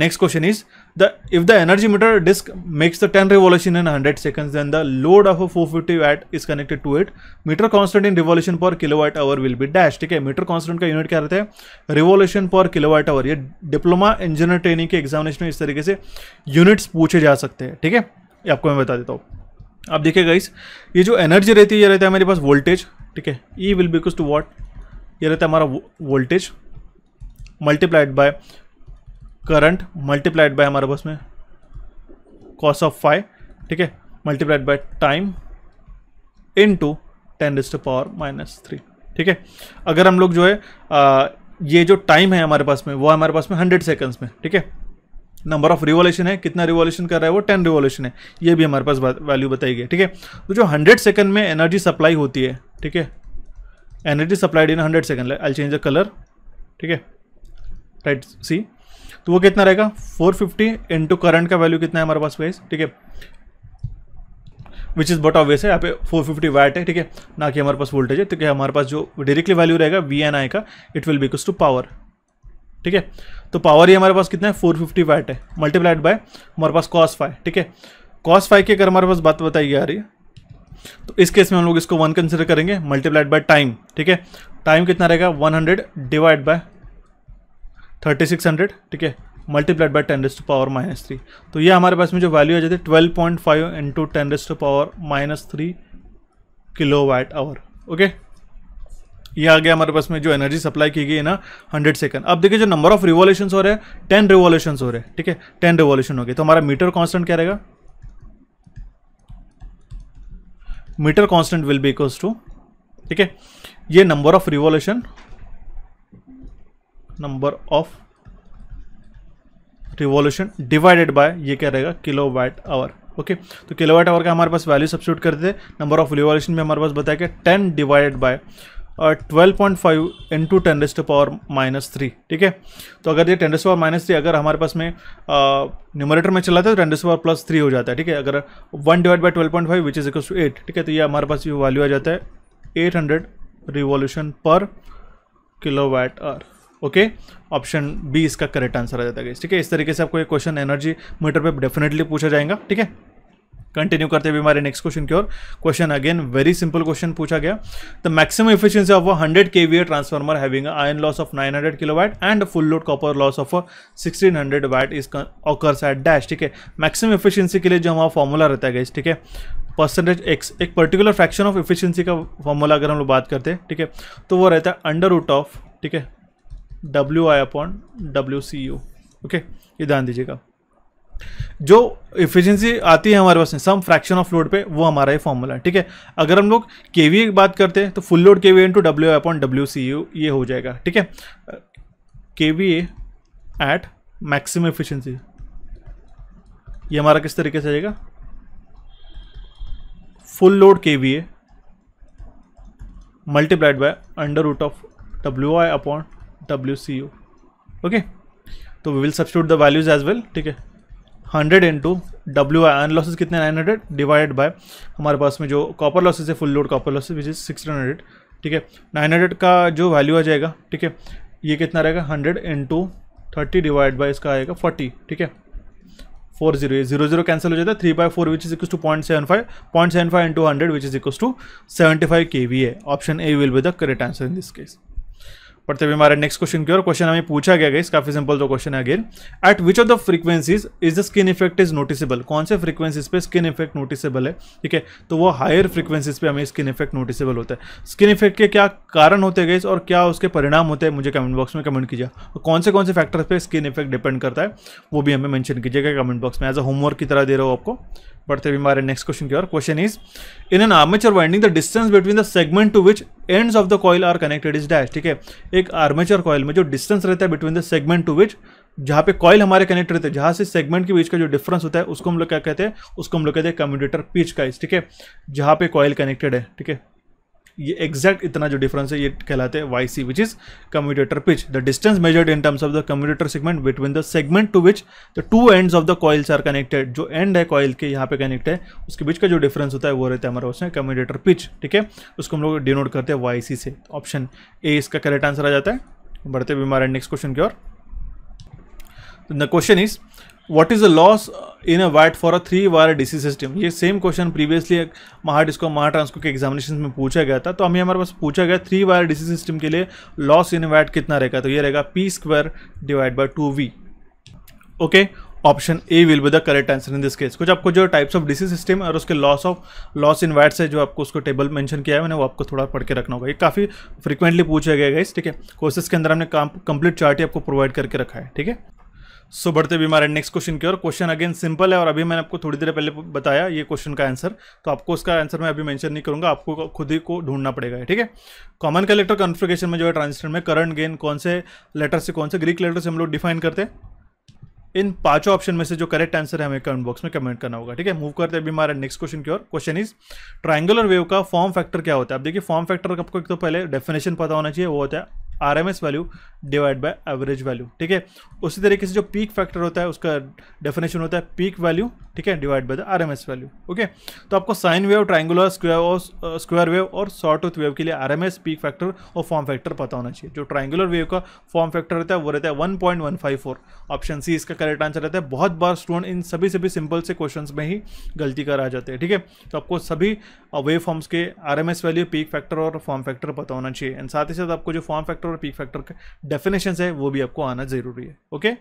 S1: Next question is the if the energy meter disk makes the 10 revolution in 100 seconds then the load of a 450 watt is connected to it meter constant in revolution per kilowatt hour will be dash ठीक है meter constant का unit क्या रहता है revolution per kilowatt hour ये diploma engineer training के examination में इस तरीके से units पूछे जा सकते हैं ठीक है ये आपको मैं बता देता हूँ आप देखिए गाइस ये जो एनर्जी रहती है ये रहता है मेरे पास वोल्टेज ठीक है E will be equals to what ये रहता है हमारा voltage multiplied by current multiplied by हमारे पास में कॉस ऑफ फाइव ठीक है multiplied by time into ten डिस्ट पावर माइनस थ्री ठीक है अगर हम लोग जो है आ, ये जो टाइम है हमारे पास में वो हमारे पास में हंड्रेड सेकेंड्स में ठीक है नंबर ऑफ रिवोल्यूशन है कितना रिवोल्यूशन कर रहा है वो टेन रिवोल्यूशन है ये भी हमारे पास वैल्यू बताई गई ठीक है तो जो हंड्रेड सेकेंड में एनर्जी सप्लाई होती है ठीक है energy supplied in hundred second I change the colour ठीक है राइट सी तो वो कितना रहेगा 450 फिफ्टी इंटू करंट का वैल्यू कितना है हमारे पास वाइज ठीक है विच इज़ बट ऑबियस है यहाँ पे 450 फिफ्टी वैट है ठीक है ना कि हमारे पास वोल्टेज है तो क्या हमारे पास जो डायरेक्टली वैल्यू रहेगा वी एन आई का it will be equals to power ठीक है तो पावर ही हमारे पास कितना है 450 फिफ्टी वैट है मल्टीप्लाइड बाय हमारे पास कॉस फाइव ठीक है कॉस फाइव की अगर हमारे पास बात बताई जा रही है तो इस केस में हम लोग इसको वन कंसिडर करेंगे मल्टीप्लाइड बाय टाइम ठीक है टाइम कितना रहेगा 100 divide by thirty six hundred ठीक है multiplied by ten raise to power minus three तो ये हमारे पास में जो वैल्यू आ जाती है twelve point five into ten raise to power minus three kilo watt hour okay ये आ गया हमारे पास में जो एनर्जी सप्लाई की गई है ना हंड्रेड सेकंड अब देखिए जो नंबर ऑफ रिवॉल्यूशन हो रहे हैं टेन रिवॉल्यूशन हो रहे हैं ठीक है टेन रिवॉल्यूशन हो गए तो हमारा मीटर कॉन्स्टेंट क्या रहेगा meter constant will be equals to ठीक है ये number of revolution number of revolution divided by ये क्या रहेगा किलो वाट आवर ओके तो किलो वाट आवर का हमारे पास वैल्यू सब्सिट्यूट करते हैं नंबर ऑफ रिवॉल्यूशन में हमारे पास बताया कि ten divided by twelve point five into ten rest power minus three ठीक है तो अगर ये ten rest power minus three अगर हमारे पास में न्यूमरेटर में चलाते है तो ten rest power plus three हो जाता है ठीक है अगर one divide by twelve point five which is equal to eight ठीक है तो ये हमारे पास ये वैल्यू आ जाता है एट हंड्रेड रिवोल्यूशन पर kilo watt hour okay option B इसका करेक्ट आंसर आ जाता है ठीक है इस तरीके से आपको ये क्वेश्चन एनर्जी मीटर पे डेफिनेटली पूछा जाएगा ठीक है कंटिन्यू करते हुए हमारे नेक्स्ट क्वेश्चन की ओर question again very simple question पूछा गया the maximum efficiency of a V KVA transformer having iron loss of 900 watt and full load copper loss of 1600 watt is occurs at dash ठीक है maximum efficiency के लिए जो हमारा formula रहता है ठीक है परसेंटेज एक्स एक पर्टिकुलर फ्रैक्शन ऑफ इफिशियंसी का फॉर्मूला अगर हम लोग बात करते हैं ठीक है तो वो रहता है अंडर रूट ऑफ ठीक है W I upon W C U okay ये ध्यान दीजिएगा जो इफिशियंसी आती है हमारे पास सम फ्रैक्शन ऑफ लोड पे वो हमारा ही फॉर्मूला है ठीक है अगर हम लोग के वी बात करते हैं तो full load K V two W I upon W C U ये हो जाएगा ठीक है के वी एट मैक्सिमम इफिशियंसी ये हमारा किस तरीके से आएगा full load K V A multiplied by under root of W I upon W C U okay तो we will substitute the values as well ठीक है hundred into W I N losses कितने नाइन हंड्रेड डिवाइड बाय हमारे पास में जो copper losses है full load copper losses which is six hundred ठीक है नाइन हंड्रेड का जो वैल्यू आ जाएगा ठीक है ये कितना रहेगा hundred into thirty divide by इसका आएगा फोर्टी ठीक है फोर जीरो ये जीरो जीरो कैंसिल हो जाता है three by four which is equal to point seven five point seven five into hundred which is equal to seventy five K V है option A will be the correct answer in this case पढ़ते हुए हमारे next question की और question हमें पूछा गया इस काफी सिंपल तो क्वेश्चन है again at which of the frequencies is the skin effect is noticeable कौन से फ्रीक्वेंसीज पे स्किन इफेक्ट नोटिसबल है ठीक है तो वो हायर फ्रीक्वेंसीज पे हमें स्किन इफेक्ट नोटिसबल होता है स्किन इफेक्ट के क्या कारण होते गए और क्या उसके परिणाम होते हैं मुझे कमेंट बॉक्स में कमेंट कीजिए और कौन से कौन से फैक्टर्स पे स्किन इफेक्ट डिपेंड करता है वो भी हमें मैंशन कीजिएगा कमेंट बॉक्स में एज अ होमवर्क की तरह दे रहा हूँ आपको बढ़ते भी हमारे नेक्स्ट क्वेश्चन की ओर question is in an armature winding the distance between the segment to which ends of the coil are connected is dash ठीक है एक आर्मेचर कॉल में जो डिस्टेंस रहता है between the segment to which जहाँ पे कॉयल हमारे कनेक्ट रहते हैं जहाँ से सेगमेंट के बीच का जो डिफरेंस होता है उसको हम लोग क्या कहते हैं उसको हम लोग कहते हैं कम्यूटेटर पीच का इस ठीक है जहाँ पे कॉयल कनेक्टेड है ठीक है ये एग्जैक्ट इतना जो डिफरेंस है ये कहलाते हैं Y C which is commutator pitch the distance measured in terms of the commutator segment between the segment to which the two ends of the coils are connected जो एंड है coil के यहाँ पे connect है उसके बीच का जो difference होता है वो रहता है हमारे उसमें कम्यूटेटर पिच ठीक है उसको हम लोग डिनोट करते हैं वाई सी से ऑप्शन ए इसका करेक्ट आंसर आ जाता है बढ़ते बीमार नेक्स्ट क्वेश्चन की ओर the question is what is the loss in a watt for a three wire DC system ये same question previously Mahadiscom Mahatransco के एग्जामिनेशन में पूछा गया था तो हमें हमारे पास पूछा गया थ्री वायर डीसी सिस्टम के लिए लॉस इन वैट कितना रहेगा तो ये रहेगा P square divide by two V okay option A will be the correct answer in this case कुछ आपको जो टाइप्स ऑफ डीसी सिस्टम और उसके loss of loss in watts है जो आपको उसको टेबल मेंशन किया है मैंने वो आपको थोड़ा पढ़ के रखना होगा ये काफ़ी फ्रिक्वेंटली पूछा गया इस ठीक है कोर्सेज के अंदर हमने कंप्लीट चार्ट ही आपको प्रोवाइड करके रखा है ठीक है सो so, बढ़ते भी हमारे नेक्स्ट क्वेश्चन की ओर क्वेश्चन अगेन सिंपल है और अभी मैंने आपको थोड़ी देर पहले बताया ये क्वेश्चन का आंसर तो आपको उसका आंसर मैं अभी मेंशन नहीं करूंगा आपको खुद ही को ढूंढना पड़ेगा ठीक है कॉमन कलेक्टर कॉन्फ्लिकेशन में जो है ट्रांजिस्टर में करंट गेन कौन से लेटर से कौन से ग्रीक लेटर से हम लोग डिफाइन करते हैं इन पांचों ऑप्शन में से जो करेक्ट आंसर है हमें कमेंट बॉक्स में कमेंट करना होगा ठीक है मूव करते हैं अभी हमारे नेक्स्ट क्वेश्चन की ओर क्वेश्चन इज ट्राइंगुलर वेव का फॉर्म फैक्टर क्या होता है आप देखिए फॉर्म फैक्टर आपको एक तो पहले डेफिनेशन पता होना चाहिए वो होता है R M S value divide by average value ठीक है उसी तरीके से जो पीक फैक्टर होता है उसका डेफिनेशन होता है पीक वैल्यू ठीक है divide by the R M S value okay तो आपको साइन वेव ट्राइंगुलर स्क्वेयर और स्क्वायर वेव और शॉर्ट टूथ वेव के लिए R M S peak factor और फॉर्म फैक्टर पता होना चाहिए जो ट्राइंगुलर वेव का फॉर्म फैक्टर रहता है वो रहता है one point one five four option C इसका करेक्ट आंसर रहता है बहुत बार स्टूडेंट इन सभी सभी सिंपल से क्वेश्चन में ही गलती कर आ जाते हैं ठीक है तो आपको सभी वेव फॉर्म्स के R M S value peak factor और फॉर्म फैक्टर पता होना चाहिए एंड साथ ही साथ आपको जो फॉर्म फैक्टर फैक्टर और पीक फैक्टर का डेफिनेशन है वो भी आपको आना जरूरी है ओके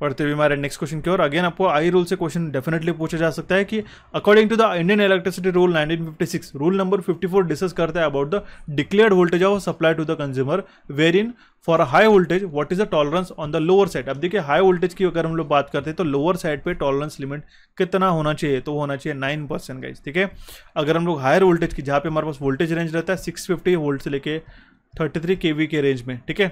S1: पढ़ते हुए हमारे नेक्स्ट क्वेश्चन की ओर अगेन आपको आई रूल से क्वेश्चन डेफिनेटली पूछा जा सकता है कि according to the Indian electricity rule 1956 rule number 54 discuss करता है about the declared voltage of supply to the consumer wherein for high voltage what is the tolerance on the lower side अब देखिए high voltage की अगर हम लोग बात करते हैं तो लोअर साइड पे टॉलरेंस लिमिट कितना होना चाहिए तो होना चाहिए नाइन परसेंट गाइज ठीक है अगर हम लोग हायर वोल्टेज की जहाँ पे हमारे पास वोल्टेज रेंज रहता है सिक्स फिफ्टी वोल्ट से लेकर थर्टी थ्री के वी के रेंज में ठीक है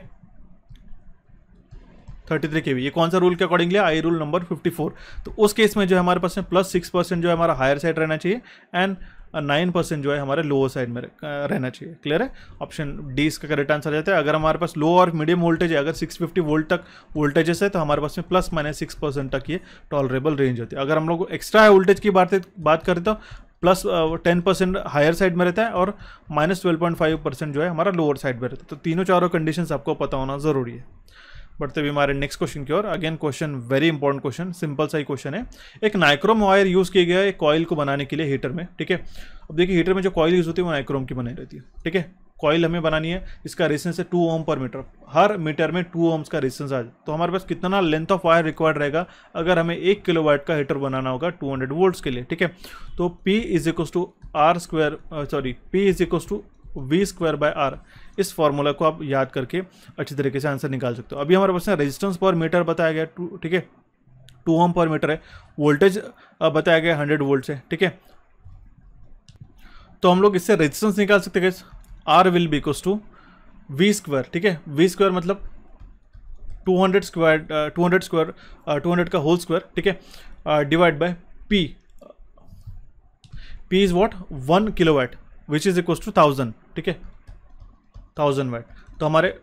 S1: थर्टी थ्री के वी ये कौन सा रूल के अकॉर्डिंग लिया I rule number fifty four तो उस केस में जो है हमारे पास में प्लस सिक्स परसेंट जो है हमारा हायर साइड रहना चाहिए एंड नाइन परसेंट जो है हमारे लोअर साइड में रहना चाहिए क्लियर है ऑप्शन डी इसका करेक्ट आंसर रहता है अगर हमारे पास लो और मीडियम वोल्टेज है अगर 650 वोल्ट तक वोल्टेजेस है तो हमारे पास में प्लस माइनस सिक्स परसेंट तक ये टॉलरेबल रेंज होती है अगर हम लोग एक्स्ट्रा वोल्टेज की बात बात तो plus ten percent higher side में रहता है और minus twelve point five percent जो है हमारा लोअर साइड में रहता है तो तीनों चारों कंडीशंस आपको पता होना ज़रूरी है बढ़ते भी हमारे नेक्स्ट क्वेश्चन की ओर again question very important question simple सा ही क्वेश्चन है एक नाइक्रोम वायर यूज़ किया गया है कॉयल को बनाने के लिए हीटर में ठीक है अब देखिए हीटर में जो कॉयल यूज़ होती है वो नाइक्रोम की बनाई रहती है ठीक है कॉइल हमें बनानी है इसका रेजिस्टेंस है टू ओम पर मीटर हर मीटर में टू ओम्स का रेजिस्टेंस आ जाए तो हमारे पास कितना लेंथ ऑफ वायर रिक्वायर्ड रहेगा अगर हमें एक किलो वाइट का हीटर बनाना होगा टू हंड्रेड वोल्ट्स के लिए ठीक है तो P is equal to R square sorry P is equal to V square by R इस फॉर्मूला को आप याद करके अच्छी तरीके से आंसर निकाल सकते हो अभी हमारे पास रेजिस्टेंस पर मीटर बताया गया टू ठीक है टू ओम पर मीटर है वोल्टेज बताया गया हंड्रेड वोल्ट है ठीक है तो हम लोग इससे रेजिस्टेंस निकाल सकते हैं R will be equal to V square ठीक है वी स्क्वायर मतलब 200 स्क्वायर टू 200 स्क्वायर टू 200 का होल स्क्वायर ठीक है divide by P P is what one kilowatt which is equal to thousand ठीक है थाउजेंड वैट तो हमारे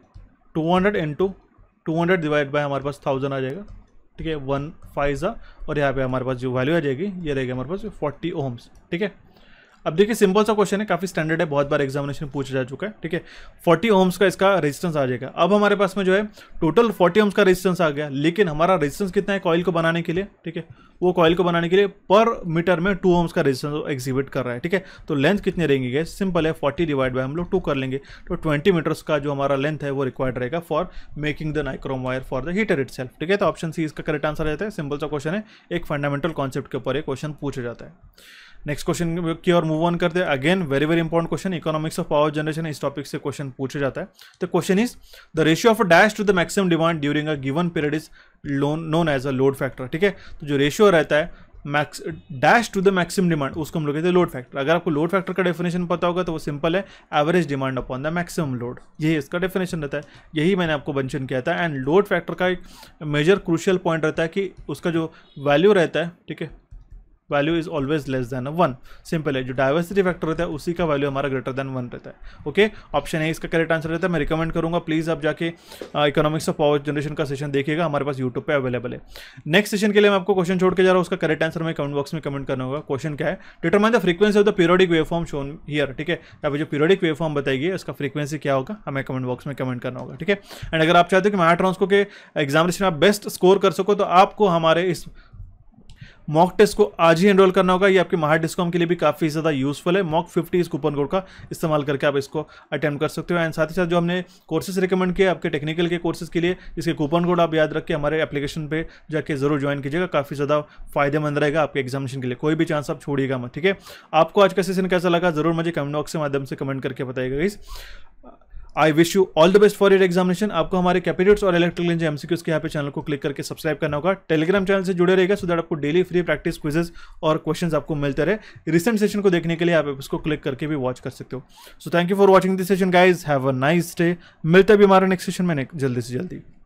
S1: 200 hundred into two hundred divide by हमारे पास थाउजेंड आ जाएगा ठीक है वन फाइव और यहाँ पे हमारे पास जो वैल्यू आ जाएगी ये रहेगी हमारे पास फोर्टी ओम्स ठीक है अब देखिए सिंपल सा क्वेश्चन है काफ़ी स्टैंडर्ड है बहुत बार एग्जामिनेशन पूछा जा चुका है ठीक है फोर्टी ओम्स का इसका रेजिस्टेंस आ जाएगा अब हमारे पास में जो है टोटल फोर्टी ओम्स का रेजिस्टेंस आ गया लेकिन हमारा रेजिस्टेंस कितना है कॉयल को बनाने के लिए ठीक है वो कॉयल को बनाने के लिए पर मीटर में टू ओम्स का रेजिस्टेंस एग्जिबिट कर रहा है ठीक है तो लेंथ कितनी रहेंगी गैस सिंपल है फोर्टी डिवाइड बाय हम लोग टू कर लेंगे तो ट्वेंटी मीटर्स का जो हमारा लेंथ है वो रिक्वायर्ड रहेगा for making the nichrome wire for the heater it ठीक है तो ऑप्शन सी इसका करेक्ट आंसर रहता है सिंपल सा क्वेश्चन है एक फंडामेंटल कॉन्सेप्ट के ऊपर एक क्वेश्चन पूछा जाता है नेक्स्ट क्वेश्चन की ओर मूव ऑन करते हैं again very very important question economics of power generation इस टॉपिक से क्वेश्चन पूछा जाता है तो question is the ratio of dash to the maximum demand during a given period is loan known as a load factor ठीक है तो जो रेशियो रहता है max dash to the maximum demand उसको हम लोग कहते हैं लोड फैक्टर अगर आपको लोड फैक्टर का डेफिनेशन पता होगा तो वो सिंपल है average demand upon the maximum load यही इसका डेफिनेशन रहता है यही मैंने आपको मेंशन किया था एंड लोड फैक्टर का एक मेजर क्रूशियल पॉइंट रहता है कि उसका जो वैल्यू रहता है ठीक है value is always less than one simple है जो डायवर्सिटी फैक्टर होता है उसी का वैल्यू हमारा ग्रेटर देन वन रहता है ओके ऑप्शन है इसका करेक्ट आंसर रहता है मैं रिकमेंड करूंगा प्लीज़ आप जाके इकोनॉमिक्स ऑफ पावर जनरेशन का सेशन देखिएगा हमारे पास यूट्यूब पर अवेलेबल है नेक्स्ट सेशन के लिए मैं आपको क्वेश्चन छोड़ के जा रहा हूँ उसका करेक्ट आंसर मैं कमेंट बॉक्स में कमेंट करना होगा क्वेश्चन क्या है determine the frequency of the periodic wave form shown here ठीक है आप जो पीरियडिक वेव फॉर्म बताइए उसका फ्रीक्वेंसी क्या होगा हमें कमेंट बॉक्स में कमेंट करना होगा ठीक है एंड अगर आप चाहते हो कि मैट्रॉन्स को के एग्जामिनेशन आप बेस्ट स्कोर कर सको तो आपको हमारे इस मॉक टेस्ट को आज ही एनरोल करना होगा ये आपके महा डिस्कॉम के लिए भी काफ़ी ज़्यादा यूजफुल है मॉक फिफ्टी इस कूपन कोड का इस्तेमाल करके आप इसको अटेम्प्ट कर सकते हो एंड साथ ही साथ जो हमने कोर्सेज रिकमेंड किए आपके टेक्निकल के कोर्सेज के लिए इसके कूपन कोड आप याद रख के हमारे एप्लीकेशन पर जाके ज़रूर ज्वाइन कीजिएगा काफ़ी ज़्यादा फायदेमंद रहेगा आपके एग्जामिशन के लिए कोई भी चांस आप छोड़िएगा मत ठीक है आपको आज का सेशन कैसा लगा जरूर मुझे कमेंट बॉक्स के माध्यम से कमेंट करके बताइएगा इस I wish you all the best for your examination आपको हमारे कैपिटेट्स और इलेक्ट्रिकल इंजीनियर एमसीक्यूज के यहाँ पे चैनल को क्लिक करके सब्सक्राइब करना होगा टेलीग्राम चैनल से जुड़े रहेगा सो दैट आपको डेली फ्री प्रैक्टिस क्विजेज और क्वेश्चन आपको मिलते रहे रिसेंट सेशन को देखने के लिए आप इसको क्लिक करके भी वॉच कर सकते हो so thank you for watching this session guys have a nice day मिलते भी हमारे नेक्स्ट सेशन में जल्दी से जल्दी